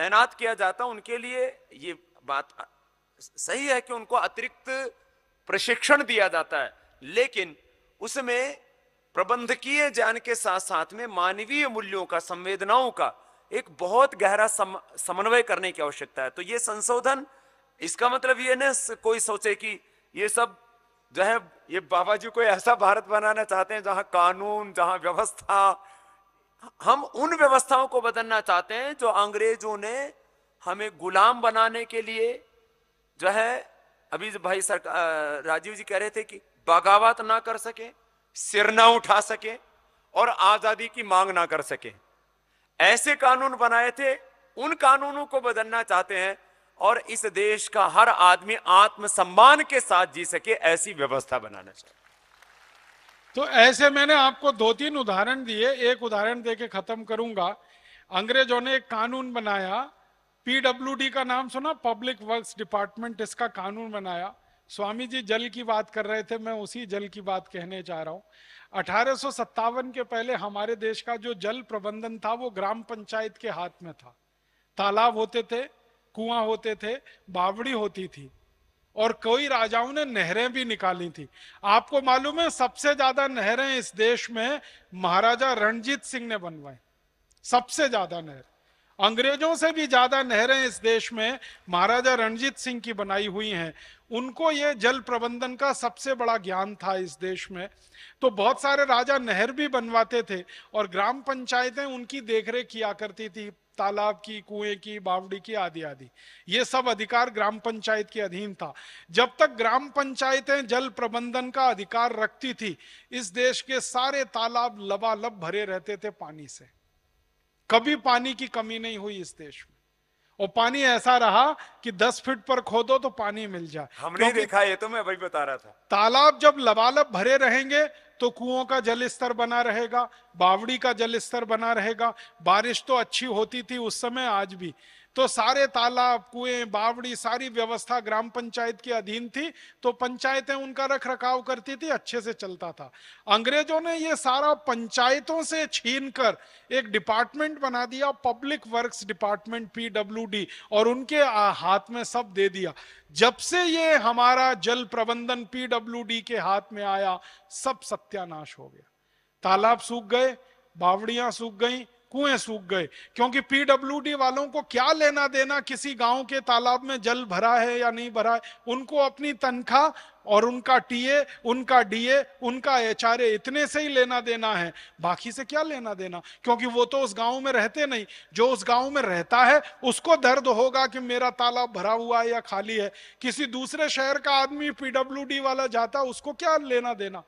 तैनात किया जाता उनके लिए ये बात सही है कि उनको अतिरिक्त प्रशिक्षण दिया जाता है लेकिन उसमें प्रबंधकीय ज्ञान के साथ साथ में मानवीय मूल्यों का संवेदनाओं का एक बहुत गहरा सम, समन्वय करने की आवश्यकता है तो ये संशोधन इसका मतलब ये न कोई सोचे कि ये सब जो है ये बाबा जी कोई ऐसा भारत बनाना चाहते हैं जहां कानून जहां व्यवस्था हम उन व्यवस्थाओं को बदलना चाहते हैं जो अंग्रेजों ने हमें गुलाम बनाने के लिए जो है अभी भाई सरकार राजीव जी कह रहे थे कि बगावत ना कर सके सिर ना उठा सके और आजादी की मांग ना कर सके ऐसे कानून बनाए थे उन कानूनों को बदलना चाहते हैं और इस देश का हर आदमी आत्मसम्मान के साथ जी सके ऐसी व्यवस्था बनाना चाहिए तो ऐसे मैंने आपको दो तीन उदाहरण दिए एक उदाहरण दे के खत्म करूंगा अंग्रेजों ने एक कानून बनाया पीडब्ल्यू का नाम सुना पब्लिक वर्क्स डिपार्टमेंट इसका कानून बनाया स्वामी जी जल की बात कर रहे थे मैं उसी जल की बात कहने जा रहा हूँ अठारह के पहले हमारे देश का जो जल प्रबंधन था वो ग्राम पंचायत के हाथ में था तालाब होते थे कुआं होते थे बावड़ी होती थी और कई राजाओं ने नहरें भी निकाली थी आपको मालूम है सबसे ज्यादा नहरें इस देश में महाराजा रणजीत सिंह ने बनवाई सबसे ज्यादा नहर अंग्रेजों से भी ज्यादा नहरें इस देश में महाराजा रणजीत सिंह की बनाई हुई हैं उनको ये जल प्रबंधन का सबसे बड़ा ज्ञान था इस देश में तो बहुत सारे राजा नहर भी बनवाते थे और ग्राम पंचायतें उनकी देखरेख किया करती थी तालाब की कुएं की बावड़ी की आदि आदि ये सब अधिकार ग्राम पंचायत के अधीन था जब तक ग्राम पंचायतें जल प्रबंधन का अधिकार रखती थी इस देश के सारे तालाब लबालब भरे रहते थे पानी से कभी पानी की कमी नहीं हुई इस देश में और पानी ऐसा रहा कि 10 फीट पर खोदो तो पानी मिल जाए हमने देखा ये तो मैं वही बता रहा था तालाब जब लबालब भरे रहेंगे तो कुओं का जल स्तर बना रहेगा बावड़ी का जल स्तर बना रहेगा बारिश तो अच्छी होती थी उस समय आज भी तो सारे तालाब कुएं बावड़ी सारी व्यवस्था ग्राम पंचायत के अधीन थी तो पंचायतें उनका रख रखाव करती थी अच्छे से चलता था अंग्रेजों ने ये सारा पंचायतों से छीन कर एक डिपार्टमेंट बना दिया पब्लिक वर्क्स डिपार्टमेंट पीडब्ल्यूडी और उनके हाथ में सब दे दिया जब से ये हमारा जल प्रबंधन पीडब्ल्यूडी के हाथ में आया सब सत्यानाश हो गया तालाब सूख गए बावड़ियां सूख गई कुएं सूख गए क्योंकि पीडब्ल्यू वालों को क्या लेना देना किसी गांव के तालाब में जल भरा है या नहीं भरा है उनको अपनी तनख्वाह और उनका टीए उनका डीए उनका एच इतने से ही लेना देना है बाकी से क्या लेना देना क्योंकि वो तो उस गांव में रहते नहीं जो उस गांव में रहता है उसको दर्द होगा कि मेरा तालाब भरा हुआ है या खाली है किसी दूसरे शहर का आदमी पीडब्ल्यू वाला जाता उसको क्या लेना देना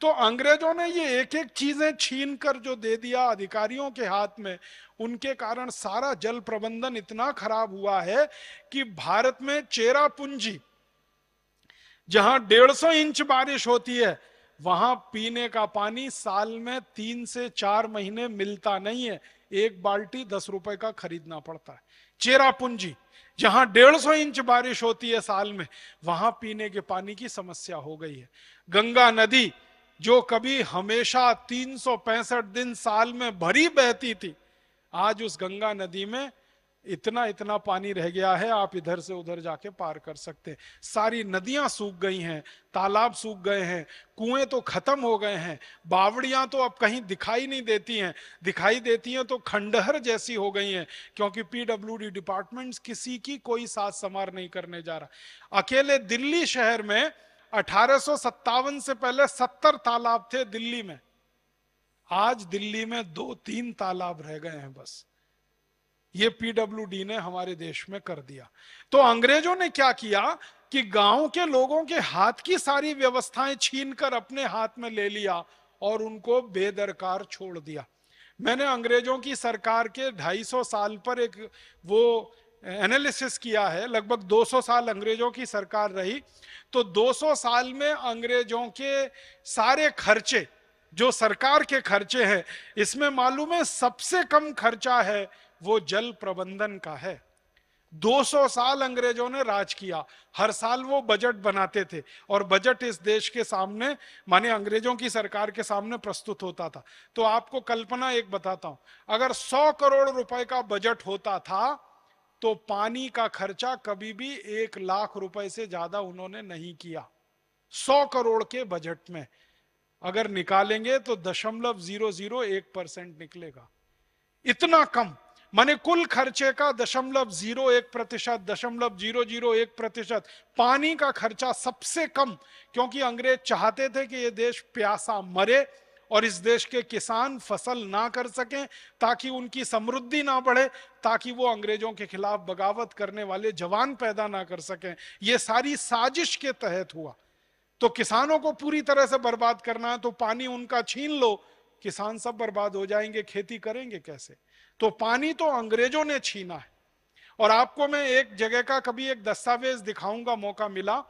तो अंग्रेजों ने ये एक एक चीजें छीन कर जो दे दिया अधिकारियों के हाथ में उनके कारण सारा जल प्रबंधन इतना खराब हुआ है कि भारत में चेरा पूंजी जहां डेढ़ सौ इंच बारिश होती है वहां पीने का पानी साल में तीन से चार महीने मिलता नहीं है एक बाल्टी दस रुपए का खरीदना पड़ता है चेरा पूंजी जहां डेढ़ सौ इंच बारिश होती है साल में वहां पीने के पानी की समस्या हो गई है गंगा नदी जो कभी हमेशा तीन दिन साल में भरी बहती थी आज उस गंगा नदी में इतना इतना पानी रह गया है आप इधर से उधर जाके पार कर सकते सारी नदियां सूख गई हैं तालाब सूख गए हैं कुएं तो खत्म हो गए हैं बावड़ियां तो अब कहीं दिखाई नहीं देती हैं दिखाई देती हैं तो खंडहर जैसी हो गई हैं क्योंकि पीडब्ल्यू डी डिपार्टमेंट किसी की कोई साथ संवार नहीं करने जा रहा अकेले दिल्ली शहर में अठारह से पहले 70 तालाब थे दिल्ली में आज दिल्ली में दो तीन तालाब रह गए हैं बस ये पीडब्ल्यू ने हमारे देश में कर दिया तो अंग्रेजों ने क्या किया कि गांव के लोगों के हाथ की सारी व्यवस्थाएं छीन कर अपने हाथ में ले लिया और उनको बेदरकार छोड़ दिया मैंने अंग्रेजों की सरकार के 250 साल पर एक वो एनालिसिस किया है लगभग 200 साल अंग्रेजों की सरकार रही तो 200 साल में अंग्रेजों के सारे खर्चे जो सरकार के खर्चे हैं इसमें मालूम है सबसे कम खर्चा है वो जल प्रबंधन का है 200 साल अंग्रेजों ने राज किया हर साल वो बजट बनाते थे और बजट इस देश के सामने माने अंग्रेजों की सरकार के सामने प्रस्तुत होता था तो आपको कल्पना एक बताता हूं अगर 100 करोड़ रुपए का बजट होता था तो पानी का खर्चा कभी भी एक लाख रुपए से ज्यादा उन्होंने नहीं किया सौ करोड़ के बजट में अगर निकालेंगे तो दशमलव जीरो जीरो एक परसेंट निकलेगा इतना कम माने कुल खर्चे का दशमलव जीरो एक प्रतिशत दशमलव जीरो जीरो एक प्रतिशत पानी का खर्चा सबसे कम क्योंकि अंग्रेज चाहते थे कि ये देश प्यासा मरे और इस देश के किसान फसल ना कर सकें ताकि उनकी समृद्धि ना बढ़े ताकि वो अंग्रेजों के खिलाफ बगावत करने वाले जवान पैदा ना कर सकें ये सारी साजिश के तहत हुआ तो किसानों को पूरी तरह से बर्बाद करना है तो पानी उनका छीन लो किसान सब बर्बाद हो जाएंगे खेती करेंगे कैसे तो पानी तो अंग्रेजों ने छीना है और आपको मैं एक जगह का कभी एक दस्तावेज दिखाऊंगा मौका मिला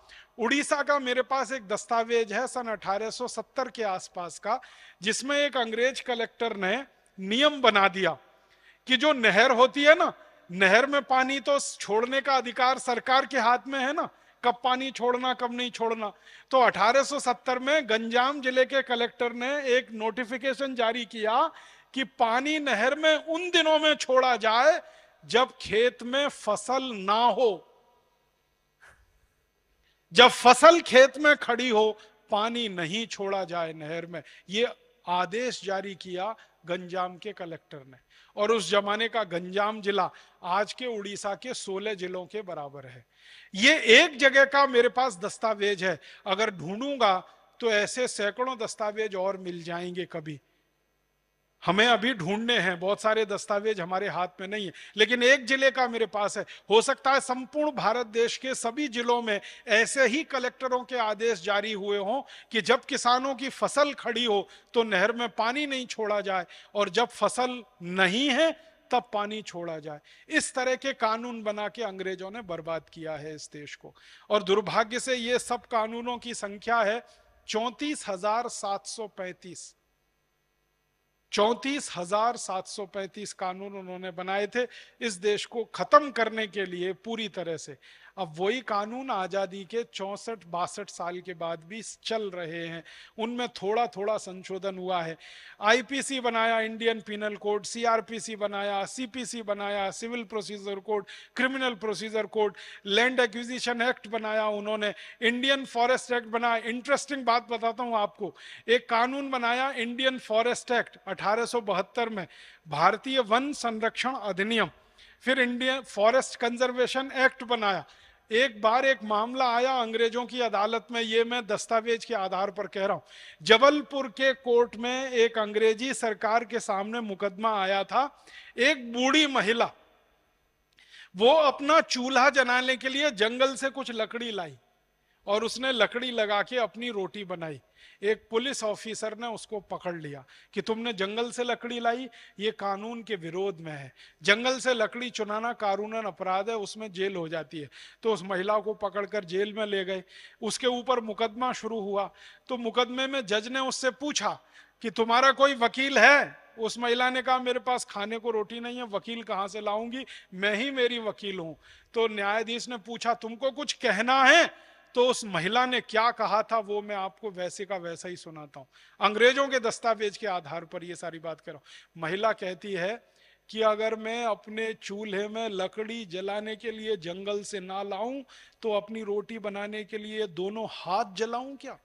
उड़ीसा का मेरे पास एक दस्तावेज है सन 1870 के आसपास का जिसमें एक अंग्रेज कलेक्टर ने नियम बना दिया कि जो नहर होती है ना नहर में पानी तो छोड़ने का अधिकार सरकार के हाथ में है ना कब पानी छोड़ना कब नहीं छोड़ना तो 1870 में गंजाम जिले के कलेक्टर ने एक नोटिफिकेशन जारी किया कि पानी नहर में उन दिनों में छोड़ा जाए जब खेत में फसल ना हो जब फसल खेत में खड़ी हो पानी नहीं छोड़ा जाए नहर में ये आदेश जारी किया गंजाम के कलेक्टर ने और उस जमाने का गंजाम जिला आज के उड़ीसा के सोलह जिलों के बराबर है ये एक जगह का मेरे पास दस्तावेज है अगर ढूंढूंगा तो ऐसे सैकड़ों दस्तावेज और मिल जाएंगे कभी हमें अभी ढूंढने हैं बहुत सारे दस्तावेज हमारे हाथ में नहीं है लेकिन एक जिले का मेरे पास है हो सकता है संपूर्ण भारत देश के सभी जिलों में ऐसे ही कलेक्टरों के आदेश जारी हुए हों कि जब किसानों की फसल खड़ी हो तो नहर में पानी नहीं छोड़ा जाए और जब फसल नहीं है तब पानी छोड़ा जाए इस तरह के कानून बना के अंग्रेजों ने बर्बाद किया है इस देश को और दुर्भाग्य से ये सब कानूनों की संख्या है चौंतीस हजार सात सौ पैंतीस चौंतीस हजार सात सौ पैंतीस कानून उन्होंने बनाए थे इस देश को खत्म करने के लिए पूरी तरह से अब वही कानून आज़ादी के चौसठ बासठ साल के बाद भी चल रहे हैं उनमें थोड़ा थोड़ा संशोधन हुआ है आईपीसी बनाया इंडियन पिनल कोड सीआरपीसी बनाया सीपीसी बनाया civil procedure code criminal procedure code land acquisition act बनाया उन्होंने इंडियन फॉरेस्ट एक्ट बनाया इंटरेस्टिंग बात बताता हूँ आपको एक कानून बनाया इंडियन फॉरेस्ट एक्ट अठारह में भारतीय वन संरक्षण अधिनियम फिर इंडियन फॉरेस्ट कंजर्वेशन एक्ट बनाया एक बार एक मामला आया अंग्रेजों की अदालत में ये मैं दस्तावेज के आधार पर कह रहा हूं जबलपुर के कोर्ट में एक अंग्रेजी सरकार के सामने मुकदमा आया था एक बूढ़ी महिला वो अपना चूल्हा जलाने के लिए जंगल से कुछ लकड़ी लाई और उसने लकड़ी लगा के अपनी रोटी बनाई एक पुलिस ऑफिसर ने उसको पकड़ लिया कि तुमने जंगल से लकड़ी लाई ये कानून के विरोध में है जंगल से लकड़ी चुनाना कानूनन अपराध है उसमें जेल हो जाती है तो उस महिला को पकड़कर जेल में ले गए उसके ऊपर मुकदमा शुरू हुआ तो मुकदमे में जज ने उससे पूछा कि तुम्हारा कोई वकील है उस महिला ने कहा मेरे पास खाने को रोटी नहीं है वकील कहाँ से लाऊंगी मैं ही मेरी वकील हूं तो न्यायाधीश ने पूछा तुमको कुछ कहना है तो उस महिला ने क्या कहा था वो मैं आपको वैसे का वैसा ही सुनाता हूँ अंग्रेजों के दस्तावेज के आधार पर ये सारी बात कर रहा महिला कहती है कि अगर मैं अपने चूल्हे में लकड़ी जलाने के लिए जंगल से ना लाऊं तो अपनी रोटी बनाने के लिए दोनों हाथ जलाऊं क्या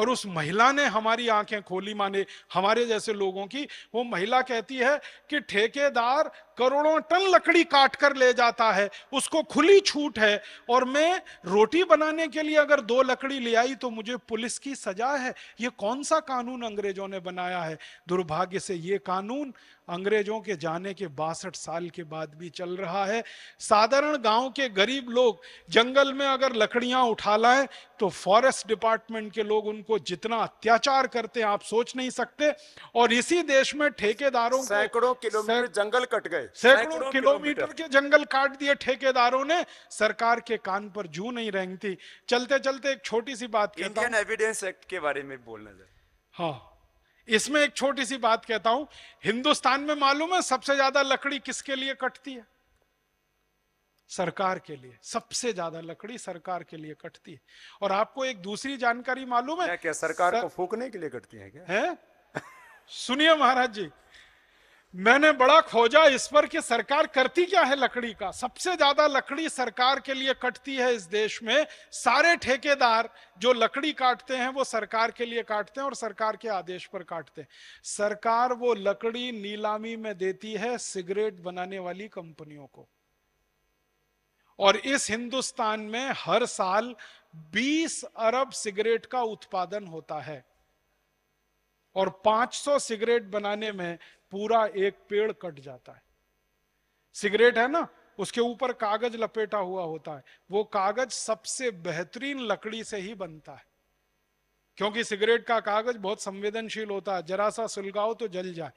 और उस महिला ने हमारी आंखें खोली माने हमारे जैसे लोगों की वो महिला कहती है कि ठेकेदार करोड़ों टन लकड़ी काट कर ले जाता है उसको खुली छूट है और मैं रोटी बनाने के लिए अगर दो लकड़ी ले आई तो मुझे पुलिस की सजा है ये कौन सा कानून अंग्रेजों ने बनाया है दुर्भाग्य से ये कानून अंग्रेजों के जाने के बासठ साल के बाद भी चल रहा है साधारण गांव के गरीब लोग जंगल में अगर लकड़ियां उठा लाए तो फॉरेस्ट डिपार्टमेंट के लोग उनको जितना अत्याचार करते हैं आप सोच नहीं सकते और इसी देश में ठेकेदारों सैकड़ों किलोमीटर जंगल कट गए सैकड़ों किलोमीटर के जंगल काट दिए ठेकेदारों ने सरकार के कान पर जू नहीं रेंगती चलते चलते एक छोटी सी बात इंडियन एविडेंस एक्ट के बारे में बोलना हाँ इसमें एक छोटी सी बात कहता हूं हिंदुस्तान में मालूम है सबसे ज्यादा लकड़ी किसके लिए कटती है सरकार के लिए सबसे ज्यादा लकड़ी सरकार के लिए कटती है और आपको एक दूसरी जानकारी मालूम है क्या, क्या सरकार सर... को फूकने के लिए कटती है क्या है सुनिए महाराज जी मैंने बड़ा खोजा इस पर कि सरकार करती क्या है लकड़ी का सबसे ज्यादा लकड़ी सरकार के लिए कटती है इस देश में सारे ठेकेदार जो लकड़ी काटते हैं वो सरकार के लिए काटते हैं और सरकार के आदेश पर काटते हैं सरकार वो लकड़ी नीलामी में देती है सिगरेट बनाने वाली कंपनियों को और इस हिंदुस्तान में हर साल 20 अरब सिगरेट का उत्पादन होता है और 500 सिगरेट बनाने में पूरा एक पेड़ कट जाता है सिगरेट है ना उसके ऊपर कागज लपेटा हुआ होता है वो कागज सबसे बेहतरीन लकड़ी से ही बनता है क्योंकि सिगरेट का कागज बहुत संवेदनशील होता है जरा सा सुलगाओ तो जल जाए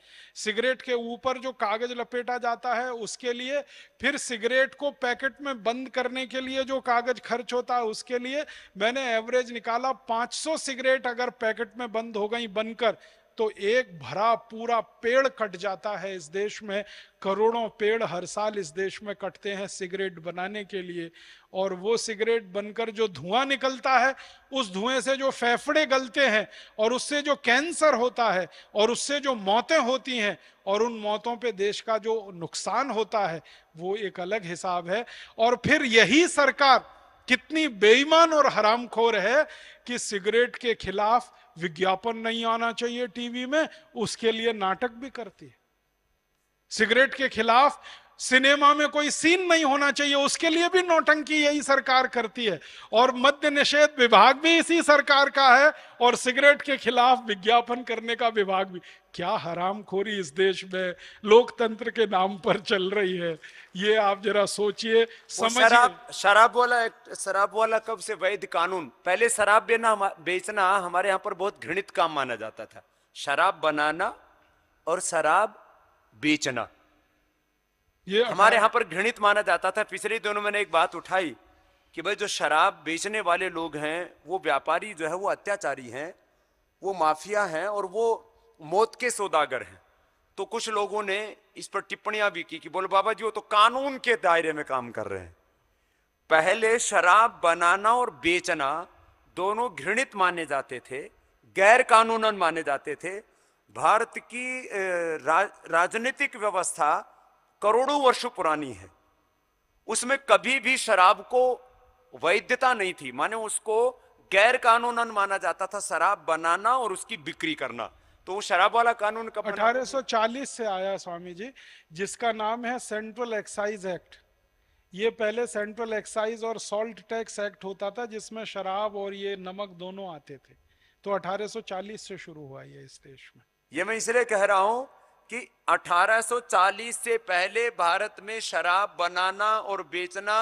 सिगरेट के ऊपर जो कागज लपेटा जाता है उसके लिए फिर सिगरेट को पैकेट में बंद करने के लिए जो कागज खर्च होता है उसके लिए मैंने एवरेज निकाला 500 सिगरेट अगर पैकेट में बंद हो गई बनकर तो एक भरा पूरा पेड़ कट जाता है इस देश में करोड़ों पेड़ हर साल इस देश में कटते हैं सिगरेट बनाने के लिए और वो सिगरेट बनकर जो धुआं निकलता है उस धुएं से जो फेफड़े गलते हैं और उससे जो कैंसर होता है और उससे जो मौतें होती हैं और उन मौतों पे देश का जो नुकसान होता है वो एक अलग हिसाब है और फिर यही सरकार कितनी बेईमान और हरामखोर है कि सिगरेट के खिलाफ विज्ञापन नहीं आना चाहिए टीवी में उसके लिए नाटक भी करती है सिगरेट के खिलाफ सिनेमा में कोई सीन नहीं होना चाहिए उसके लिए भी नौटंकी यही सरकार करती है और मद्य निषेध विभाग भी इसी सरकार का है और सिगरेट के खिलाफ विज्ञापन करने का विभाग भी क्या हरामखोरी इस देश में लोकतंत्र के नाम पर चल रही है ये आप जरा सोचिए समझिए शराब शराब वाला शराब वाला कब से वैध कानून पहले शराब बेना बेचना हमारे यहाँ पर बहुत घृणित काम माना जाता था शराब बनाना और शराब बेचना ये हमारे हाँ। यहाँ पर घृणित माना जाता था पिछले दिनों मैंने एक बात उठाई कि भाई जो शराब बेचने वाले लोग हैं वो व्यापारी जो है वो अत्याचारी हैं वो माफिया हैं और वो मौत के सौदागर हैं तो कुछ लोगों ने इस पर टिप्पणियां भी की कि बोले बाबा जी वो तो कानून के दायरे में काम कर रहे हैं पहले शराब बनाना और बेचना दोनों घृणित माने जाते थे गैर कानूनन माने जाते थे भारत की रा, राजनीतिक व्यवस्था करोड़ों वर्ष पुरानी है उसमें कभी भी शराब को वैधता नहीं थी माने उसको गैर कानूनन माना जाता था शराब बनाना और उसकी बिक्री करना तो वो शराब वाला कानून कब 1840 से आया स्वामी जी जिसका नाम है सेंट्रल एक्साइज एक्ट ये पहले सेंट्रल एक्साइज और सॉल्ट टैक्स एक्ट होता था जिसमें शराब और ये नमक दोनों आते थे तो 1840 से शुरू हुआ ये इस देश में ये मैं इसलिए कह रहा हूं कि 1840 से पहले भारत में शराब बनाना और बेचना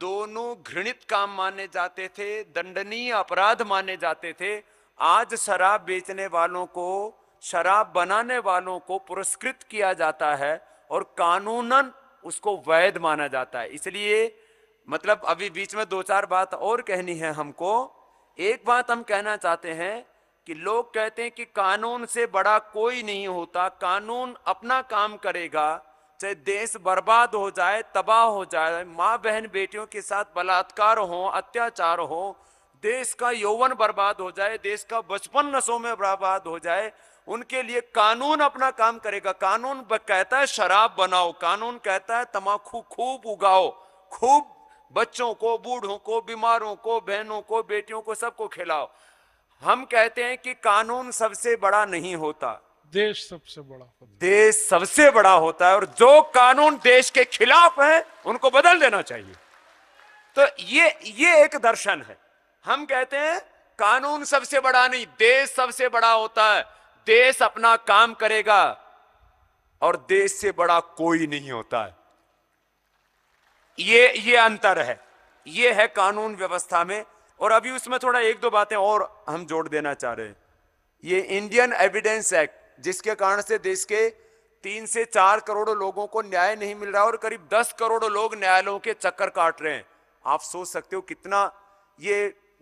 दोनों घृणित काम माने जाते थे दंडनीय अपराध माने जाते थे आज शराब बेचने वालों को शराब बनाने वालों को पुरस्कृत किया जाता है और कानूनन उसको वैध माना जाता है इसलिए मतलब अभी बीच में दो चार बात और कहनी है हमको एक बात हम कहना चाहते हैं कि लोग कहते हैं कि कानून से बड़ा कोई नहीं होता कानून अपना काम करेगा चाहे देश बर्बाद हो जाए तबाह हो जाए माँ बहन बेटियों के साथ बलात्कार हो अत्याचार हो देश का यौवन बर्बाद हो जाए देश का बचपन नशों में बर्बाद हो जाए उनके लिए कानून अपना काम करेगा कानून कहता है शराब बनाओ कानून कहता है तमाखू खूब उगाओ खूब बच्चों को बूढ़ों को बीमारों को बहनों को बेटियों को सबको खिलाओ हम कहते हैं कि कानून सबसे बड़ा नहीं होता देश सबसे बड़ा होता देश सबसे बड़ा होता है और जो कानून देश के खिलाफ है उनको बदल देना चाहिए तो ये ये एक दर्शन है हम कहते हैं कानून सबसे बड़ा नहीं देश सबसे बड़ा होता है देश अपना काम करेगा और देश से बड़ा कोई नहीं होता है ये ये अंतर है ये है कानून व्यवस्था में और अभी उसमें थोड़ा एक दो बातें और हम जोड़ देना चाह रहे हैं ये इंडियन एविडेंस एक्ट जिसके कारण से देश के तीन से चार करोड़ लोगों को न्याय नहीं मिल रहा और करीब दस करोड़ लोग न्यायालयों के चक्कर काट रहे हैं आप सोच सकते हो कितना ये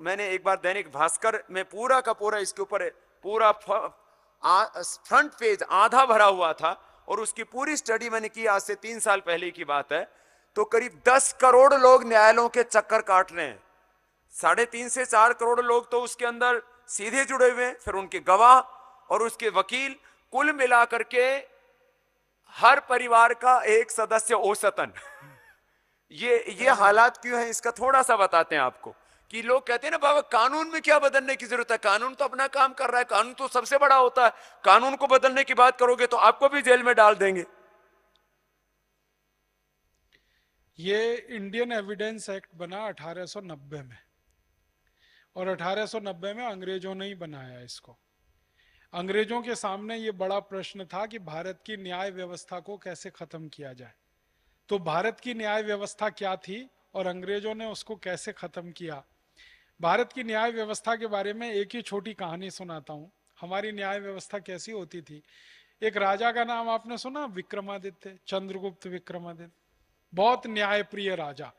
मैंने एक बार दैनिक भास्कर में पूरा का पूरा इसके ऊपर पूरा फ्रंट पेज आधा भरा हुआ था और उसकी पूरी स्टडी मैंने की आज से तीन साल पहले की बात है तो करीब दस करोड़ लोग न्यायालयों के चक्कर काट रहे हैं साढ़े तीन से चार करोड़ लोग तो उसके अंदर सीधे जुड़े हुए हैं फिर उनके गवाह और उसके वकील कुल मिलाकर के हर परिवार का एक सदस्य औसतन ये ये हालात क्यों है इसका थोड़ा सा बताते हैं आपको कि लोग कहते हैं ना बाबा कानून में क्या बदलने की जरूरत है कानून तो अपना काम कर रहा है कानून तो सबसे बड़ा होता है कानून को बदलने की बात करोगे तो आपको भी जेल में डाल देंगे ये इंडियन एविडेंस एक्ट बना 1890 में और 1890 में अंग्रेजों ने ही बनाया इसको अंग्रेजों के सामने ये बड़ा प्रश्न था कि भारत की न्याय व्यवस्था को कैसे खत्म किया जाए तो भारत की न्याय व्यवस्था क्या थी और अंग्रेजों ने उसको कैसे खत्म किया भारत की न्याय व्यवस्था के बारे में एक ही छोटी कहानी सुनाता हूँ हमारी न्याय व्यवस्था कैसी होती थी एक राजा का नाम आपने सुना विक्रमादित्य चंद्रगुप्त विक्रमादित्य बहुत न्यायप्रिय राजा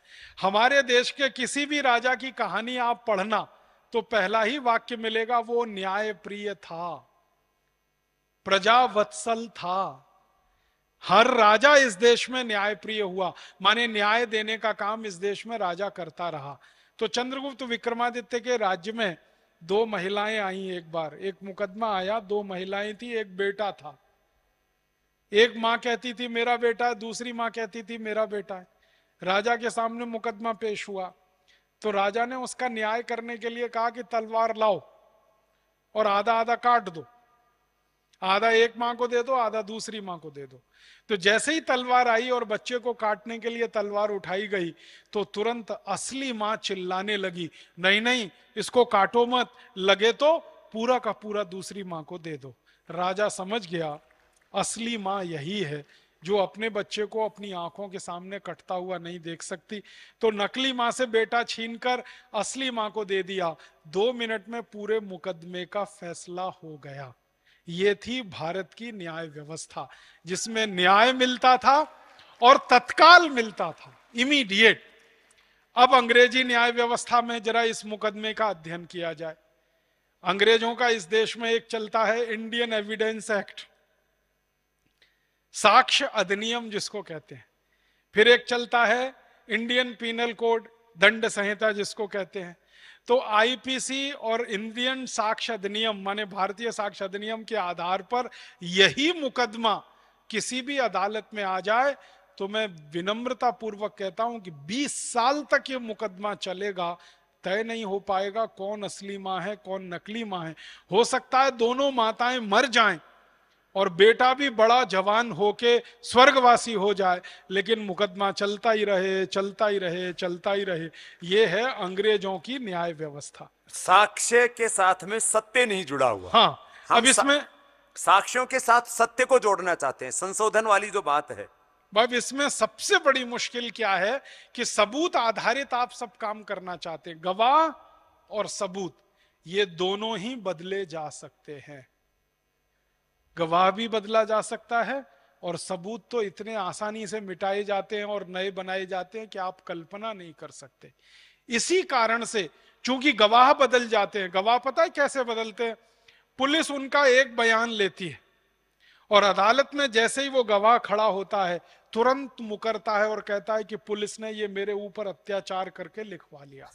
हमारे देश के किसी भी राजा की कहानी आप पढ़ना तो पहला ही वाक्य मिलेगा वो न्याय प्रिय था प्रजा वत्सल था हर राजा इस देश में न्याय प्रिय हुआ माने न्याय देने का काम इस देश में राजा करता रहा तो चंद्रगुप्त विक्रमादित्य के राज्य में दो महिलाएं आई एक बार एक मुकदमा आया दो महिलाएं थी एक बेटा था एक माँ कहती थी मेरा बेटा है दूसरी माँ कहती थी मेरा बेटा है राजा के सामने मुकदमा पेश हुआ तो राजा ने उसका न्याय करने के लिए कहा कि तलवार लाओ और आधा आधा काट दो आधा एक मां को दे दो आधा दूसरी मां को दे दो तो जैसे ही तलवार आई और बच्चे को काटने के लिए तलवार उठाई गई तो तुरंत असली मां चिल्लाने लगी नहीं नहीं इसको काटो मत लगे तो पूरा का पूरा दूसरी मां को दे दो राजा समझ गया असली मां यही है जो अपने बच्चे को अपनी आंखों के सामने कटता हुआ नहीं देख सकती तो नकली माँ से बेटा छीनकर असली माँ को दे दिया दो मिनट में पूरे मुकदमे का फैसला हो गया ये थी भारत की न्याय व्यवस्था जिसमें न्याय मिलता था और तत्काल मिलता था इमीडिएट अब अंग्रेजी न्याय व्यवस्था में जरा इस मुकदमे का अध्ययन किया जाए अंग्रेजों का इस देश में एक चलता है इंडियन एविडेंस एक्ट साक्ष्य अधिनियम जिसको कहते हैं फिर एक चलता है इंडियन पीनल कोड दंड संहिता जिसको कहते हैं तो आईपीसी और इंडियन साक्ष्य अधिनियम माने भारतीय साक्ष्य अधिनियम के आधार पर यही मुकदमा किसी भी अदालत में आ जाए तो मैं विनम्रता पूर्वक कहता हूं कि 20 साल तक ये मुकदमा चलेगा तय नहीं हो पाएगा कौन असली माँ है कौन नकली माँ है हो सकता है दोनों माताएं मर जाएं और बेटा भी बड़ा जवान होके स्वर्गवासी हो जाए लेकिन मुकदमा चलता ही रहे चलता ही रहे चलता ही रहे ये है अंग्रेजों की न्याय व्यवस्था साक्ष्य के साथ में सत्य नहीं जुड़ा हुआ हाँ अब इसमें साक्ष्यों के साथ सत्य को जोड़ना चाहते हैं संशोधन वाली जो बात है अब इसमें सबसे बड़ी मुश्किल क्या है कि सबूत आधारित आप सब काम करना चाहते हैं गवाह और सबूत ये दोनों ही बदले जा सकते हैं गवाह भी बदला जा सकता है और सबूत तो इतने आसानी से मिटाए जाते हैं और नए बनाए जाते हैं कि आप कल्पना नहीं कर सकते इसी कारण से चूंकि गवाह बदल जाते हैं गवाह पता है कैसे बदलते हैं पुलिस उनका एक बयान लेती है और अदालत में जैसे ही वो गवाह खड़ा होता है तुरंत मुकरता है और कहता है कि पुलिस ने ये मेरे ऊपर अत्याचार करके लिखवा लिया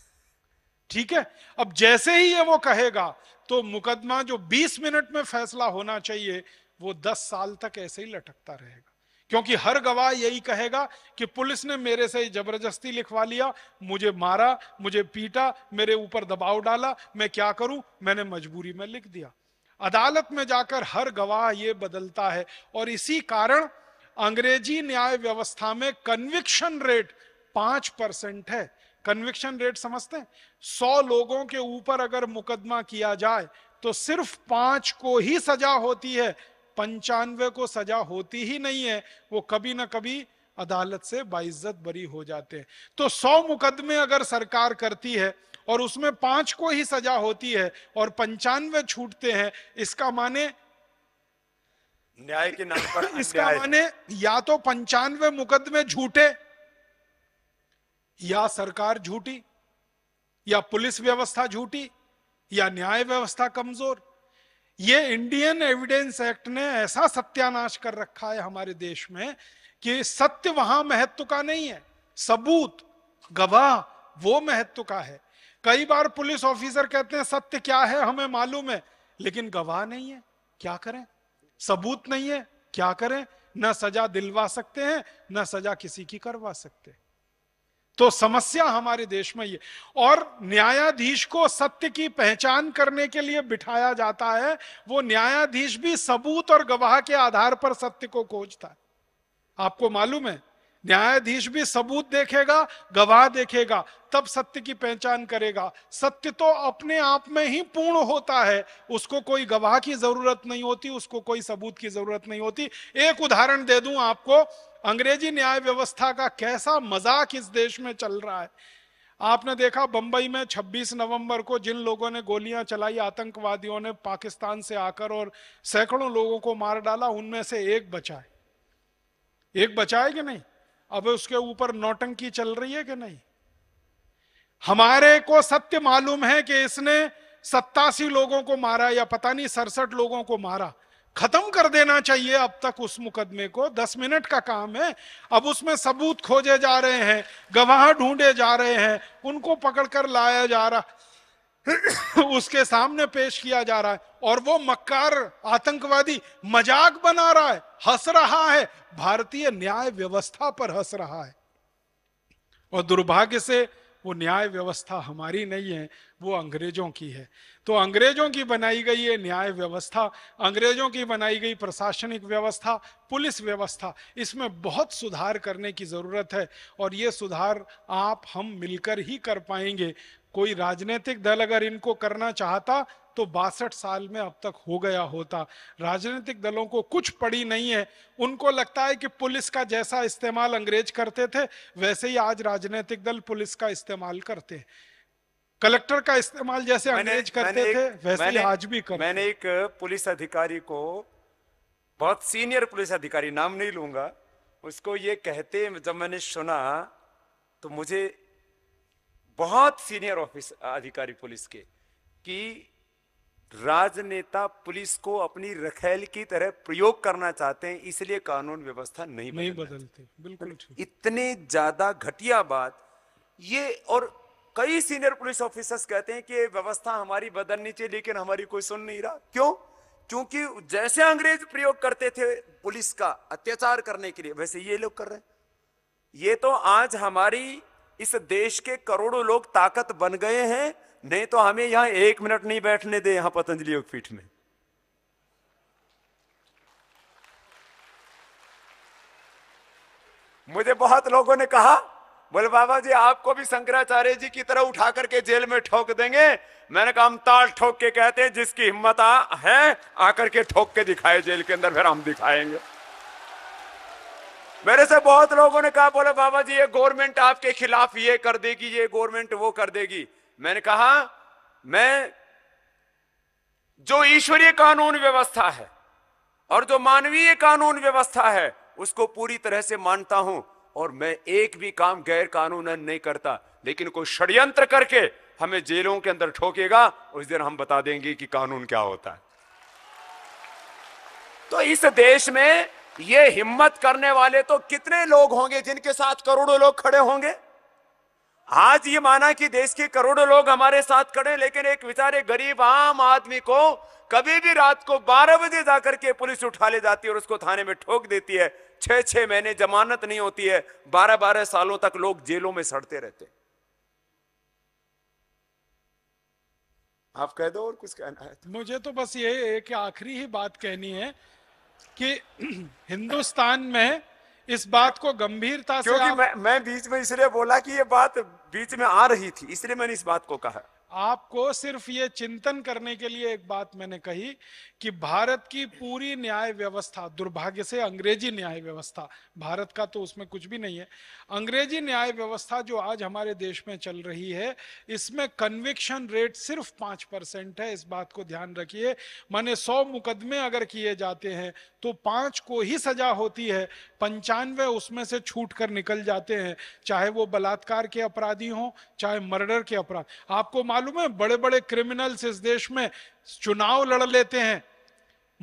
ठीक है अब जैसे ही ये वो कहेगा तो मुकदमा जो 20 मिनट में फैसला होना चाहिए वो 10 साल तक ऐसे ही लटकता रहेगा क्योंकि हर गवाह यही कहेगा कि पुलिस ने मेरे से जबरदस्ती लिखवा लिया मुझे मारा मुझे पीटा मेरे ऊपर दबाव डाला मैं क्या करूं मैंने मजबूरी में लिख दिया अदालत में जाकर हर गवाह ये बदलता है और इसी कारण अंग्रेजी न्याय व्यवस्था में कन्विक्शन रेट पांच परसेंट है कन्विक्शन रेट समझते हैं सौ लोगों के ऊपर अगर मुकदमा किया जाए तो सिर्फ पांच को ही सजा होती है पंचानवे को सजा होती ही नहीं है वो कभी ना कभी अदालत से बाइज्जत बरी हो जाते हैं तो सौ मुकदमे अगर सरकार करती है और उसमें पांच को ही सजा होती है और पंचानवे छूटते हैं इसका माने न्याय के नाम पर इसका माने या तो पंचानवे मुकदमे झूठे या सरकार झूठी या पुलिस व्यवस्था झूठी या न्याय व्यवस्था कमजोर ये इंडियन एविडेंस एक्ट ने ऐसा सत्यानाश कर रखा है हमारे देश में कि सत्य वहां महत्व का नहीं है सबूत गवाह वो महत्व का है कई बार पुलिस ऑफिसर कहते हैं सत्य क्या है हमें मालूम है लेकिन गवाह नहीं है क्या करें सबूत नहीं है क्या करें न सजा दिलवा सकते हैं न सजा किसी की करवा सकते हैं तो समस्या हमारे देश में ये और न्यायाधीश को सत्य की पहचान करने के लिए बिठाया जाता है वो न्यायाधीश भी सबूत और गवाह के आधार पर सत्य को खोजता है आपको मालूम है न्यायाधीश भी सबूत देखेगा गवाह देखेगा तब सत्य की पहचान करेगा सत्य तो अपने आप में ही पूर्ण होता है उसको कोई गवाह की जरूरत नहीं होती उसको कोई सबूत की जरूरत नहीं होती एक उदाहरण दे दूं आपको अंग्रेजी न्याय व्यवस्था का कैसा मजाक इस देश में चल रहा है आपने देखा बंबई में 26 नवंबर को जिन लोगों ने गोलियां चलाई आतंकवादियों ने पाकिस्तान से आकर और सैकड़ों लोगों को मार डाला उनमें से एक बचाए एक बचाए कि नहीं अब उसके ऊपर नौटंकी चल रही है कि नहीं हमारे को सत्य मालूम है कि इसने सत्तासी लोगों को मारा या पता नहीं सड़सठ लोगों को मारा खत्म कर देना चाहिए अब तक उस मुकदमे को दस मिनट का काम है अब उसमें सबूत खोजे जा रहे हैं गवाह ढूंढे जा रहे हैं उनको पकड़कर लाया जा रहा उसके सामने पेश किया जा रहा है और वो मक्कार आतंकवादी मजाक बना रहा है हंस रहा है भारतीय न्याय व्यवस्था पर हंस रहा है और दुर्भाग्य से वो न्याय व्यवस्था हमारी नहीं है वो अंग्रेजों की है तो अंग्रेजों की बनाई गई ये न्याय व्यवस्था अंग्रेजों की बनाई गई प्रशासनिक व्यवस्था पुलिस व्यवस्था इसमें बहुत सुधार करने की ज़रूरत है और ये सुधार आप हम मिलकर ही कर पाएंगे कोई राजनीतिक दल अगर इनको करना चाहता तो बासठ साल में अब तक हो गया होता राजनीतिक दलों को कुछ पड़ी नहीं है उनको लगता है कि पुलिस का जैसा इस्तेमाल अंग्रेज करते थे वैसे ही आज राजनीतिक दल पुलिस का इस्तेमाल करते कलेक्टर का इस्तेमाल जैसे अंग्रेज करते थे वैसे ही आज भी करते मैंने एक पुलिस अधिकारी को बहुत सीनियर पुलिस अधिकारी नाम नहीं लूंगा उसको ये कहते जब मैंने सुना तो मुझे बहुत सीनियर ऑफिस अधिकारी पुलिस के कि राजनेता पुलिस को अपनी रखेल की तरह प्रयोग करना चाहते हैं इसलिए कानून व्यवस्था नहीं नहीं बिल्कुल इतने ज्यादा घटिया बात ये और कई सीनियर पुलिस ऑफिसर्स कहते हैं कि व्यवस्था हमारी बदलनी चाहिए लेकिन हमारी कोई सुन नहीं रहा क्यों क्योंकि जैसे अंग्रेज प्रयोग करते थे पुलिस का अत्याचार करने के लिए वैसे ये लोग कर रहे हैं ये तो आज हमारी इस देश के करोड़ों लोग ताकत बन गए हैं नहीं तो हमें यहां एक मिनट नहीं बैठने दे यहां पतंजलि योग पीठ में मुझे बहुत लोगों ने कहा बोले बाबा जी आपको भी शंकराचार्य जी की तरह उठा करके जेल में ठोक देंगे मैंने कहा हम ताल ठोक के कहते हैं जिसकी हिम्मत है आकर के ठोक के दिखाए जेल के अंदर फिर हम दिखाएंगे मेरे से बहुत लोगों ने कहा बोले बाबा जी ये गवर्नमेंट आपके खिलाफ ये कर देगी ये गवर्नमेंट वो कर देगी मैंने कहा मैं जो ईश्वरीय कानून व्यवस्था है और जो मानवीय कानून व्यवस्था है उसको पूरी तरह से मानता हूं और मैं एक भी काम गैर कानून नहीं करता लेकिन कोई षड्यंत्र करके हमें जेलों के अंदर ठोकेगा उस दिन हम बता देंगे कि कानून क्या होता है तो इस देश में ये हिम्मत करने वाले तो कितने लोग होंगे जिनके साथ करोड़ों लोग खड़े होंगे आज ये माना कि देश के करोड़ों लोग हमारे साथ खड़े लेकिन एक बेचारे गरीब आम आदमी को कभी भी रात को 12 बजे जाकर के पुलिस उठा ले जाती है और उसको थाने में ठोक देती है छह छह महीने जमानत नहीं होती है बारह बारह सालों तक लोग जेलों में सड़ते रहते आप कह दो और कुछ कहना है तो। मुझे तो बस ये एक आखिरी ही बात कहनी है कि हिंदुस्तान में इस बात को गंभीरता से क्योंकि आप... मैं मैं बीच में इसलिए बोला कि ये बात बीच में आ रही थी इसलिए मैंने इस बात को कहा आपको सिर्फ ये चिंतन करने के लिए एक बात मैंने कही कि भारत की पूरी न्याय व्यवस्था दुर्भाग्य से अंग्रेजी न्याय व्यवस्था भारत का तो उसमें कुछ भी नहीं है अंग्रेजी न्याय व्यवस्था जो आज हमारे देश में चल रही है इसमें कन्विक्शन रेट सिर्फ पांच परसेंट है इस बात को ध्यान रखिए माने सौ मुकदमे अगर किए जाते हैं तो पांच को ही सजा होती है पंचानवे उसमें से छूट कर निकल जाते हैं चाहे वो बलात्कार के अपराधी हों चाहे मर्डर के अपराध आपको मालूम मालूम है बड़े बड़े क्रिमिनल्स इस देश में चुनाव लड़ लेते हैं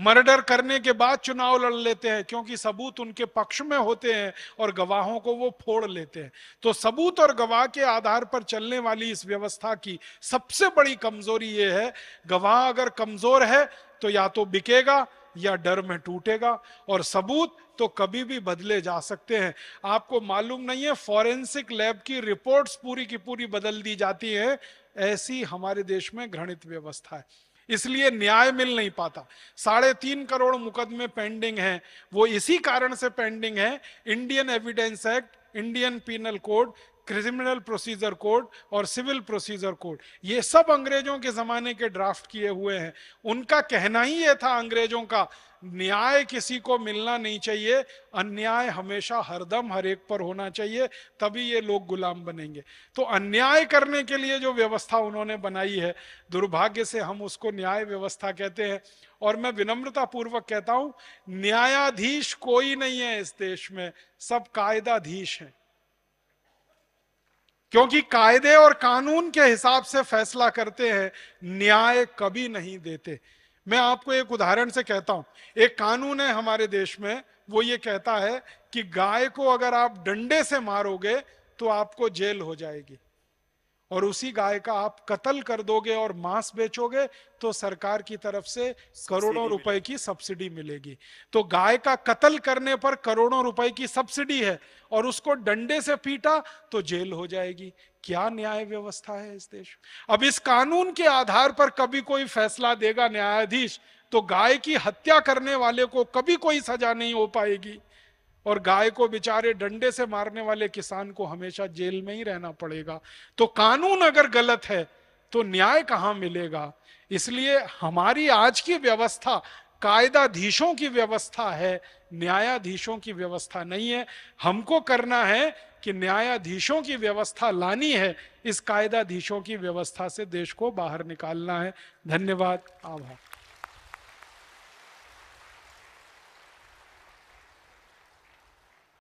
मर्डर करने के बाद चुनाव लड़ लेते हैं क्योंकि सबूत उनके पक्ष में होते हैं और गवाहों को वो फोड़ लेते हैं तो सबूत और गवाह के आधार पर चलने वाली इस व्यवस्था की सबसे बड़ी कमजोरी ये है गवाह अगर कमजोर है तो या तो बिकेगा या डर में टूटेगा और सबूत तो कभी भी बदले जा सकते हैं आपको मालूम नहीं है फॉरेंसिक लैब की रिपोर्ट्स पूरी की पूरी बदल दी जाती है ऐसी हमारे देश में घृणित व्यवस्था है इसलिए न्याय मिल नहीं पाता साढ़े तीन करोड़ मुकदमे पेंडिंग हैं वो इसी कारण से पेंडिंग है Indian evidence act Indian penal code criminal procedure code और सिविल प्रोसीजर कोड ये सब अंग्रेजों के जमाने के ड्राफ्ट किए हुए हैं उनका कहना ही यह था अंग्रेजों का न्याय किसी को मिलना नहीं चाहिए अन्याय हमेशा हरदम हर एक पर होना चाहिए तभी ये लोग गुलाम बनेंगे तो अन्याय करने के लिए जो व्यवस्था उन्होंने बनाई है दुर्भाग्य से हम उसको न्याय व्यवस्था कहते हैं और मैं विनम्रता पूर्वक कहता हूं न्यायाधीश कोई नहीं है इस देश में सब कायदाधीश है क्योंकि कायदे और कानून के हिसाब से फैसला करते हैं न्याय कभी नहीं देते मैं आपको एक उदाहरण से कहता हूं एक कानून है हमारे देश में वो ये कहता है कि गाय को अगर आप डंडे से मारोगे तो आपको जेल हो जाएगी और उसी गाय का आप कत्ल कर दोगे और मांस बेचोगे तो सरकार की तरफ से करोड़ों रुपए की सब्सिडी मिलेगी तो गाय का कत्ल करने पर करोड़ों रुपए की सब्सिडी है और उसको डंडे से पीटा तो जेल हो जाएगी क्या न्याय व्यवस्था है इस देश में अब इस कानून के आधार पर कभी कोई फैसला देगा न्यायाधीश तो गाय की हत्या करने वाले को कभी कोई सजा नहीं हो पाएगी और गाय को बेचारे डंडे से मारने वाले किसान को हमेशा जेल में ही रहना पड़ेगा तो कानून अगर गलत है तो न्याय कहां मिलेगा इसलिए हमारी आज की व्यवस्था कायदाधीशों की व्यवस्था है न्यायाधीशों की व्यवस्था नहीं है हमको करना है कि न्यायाधीशों की व्यवस्था लानी है इस कायदाधीशों की व्यवस्था से देश को बाहर निकालना है धन्यवाद आभार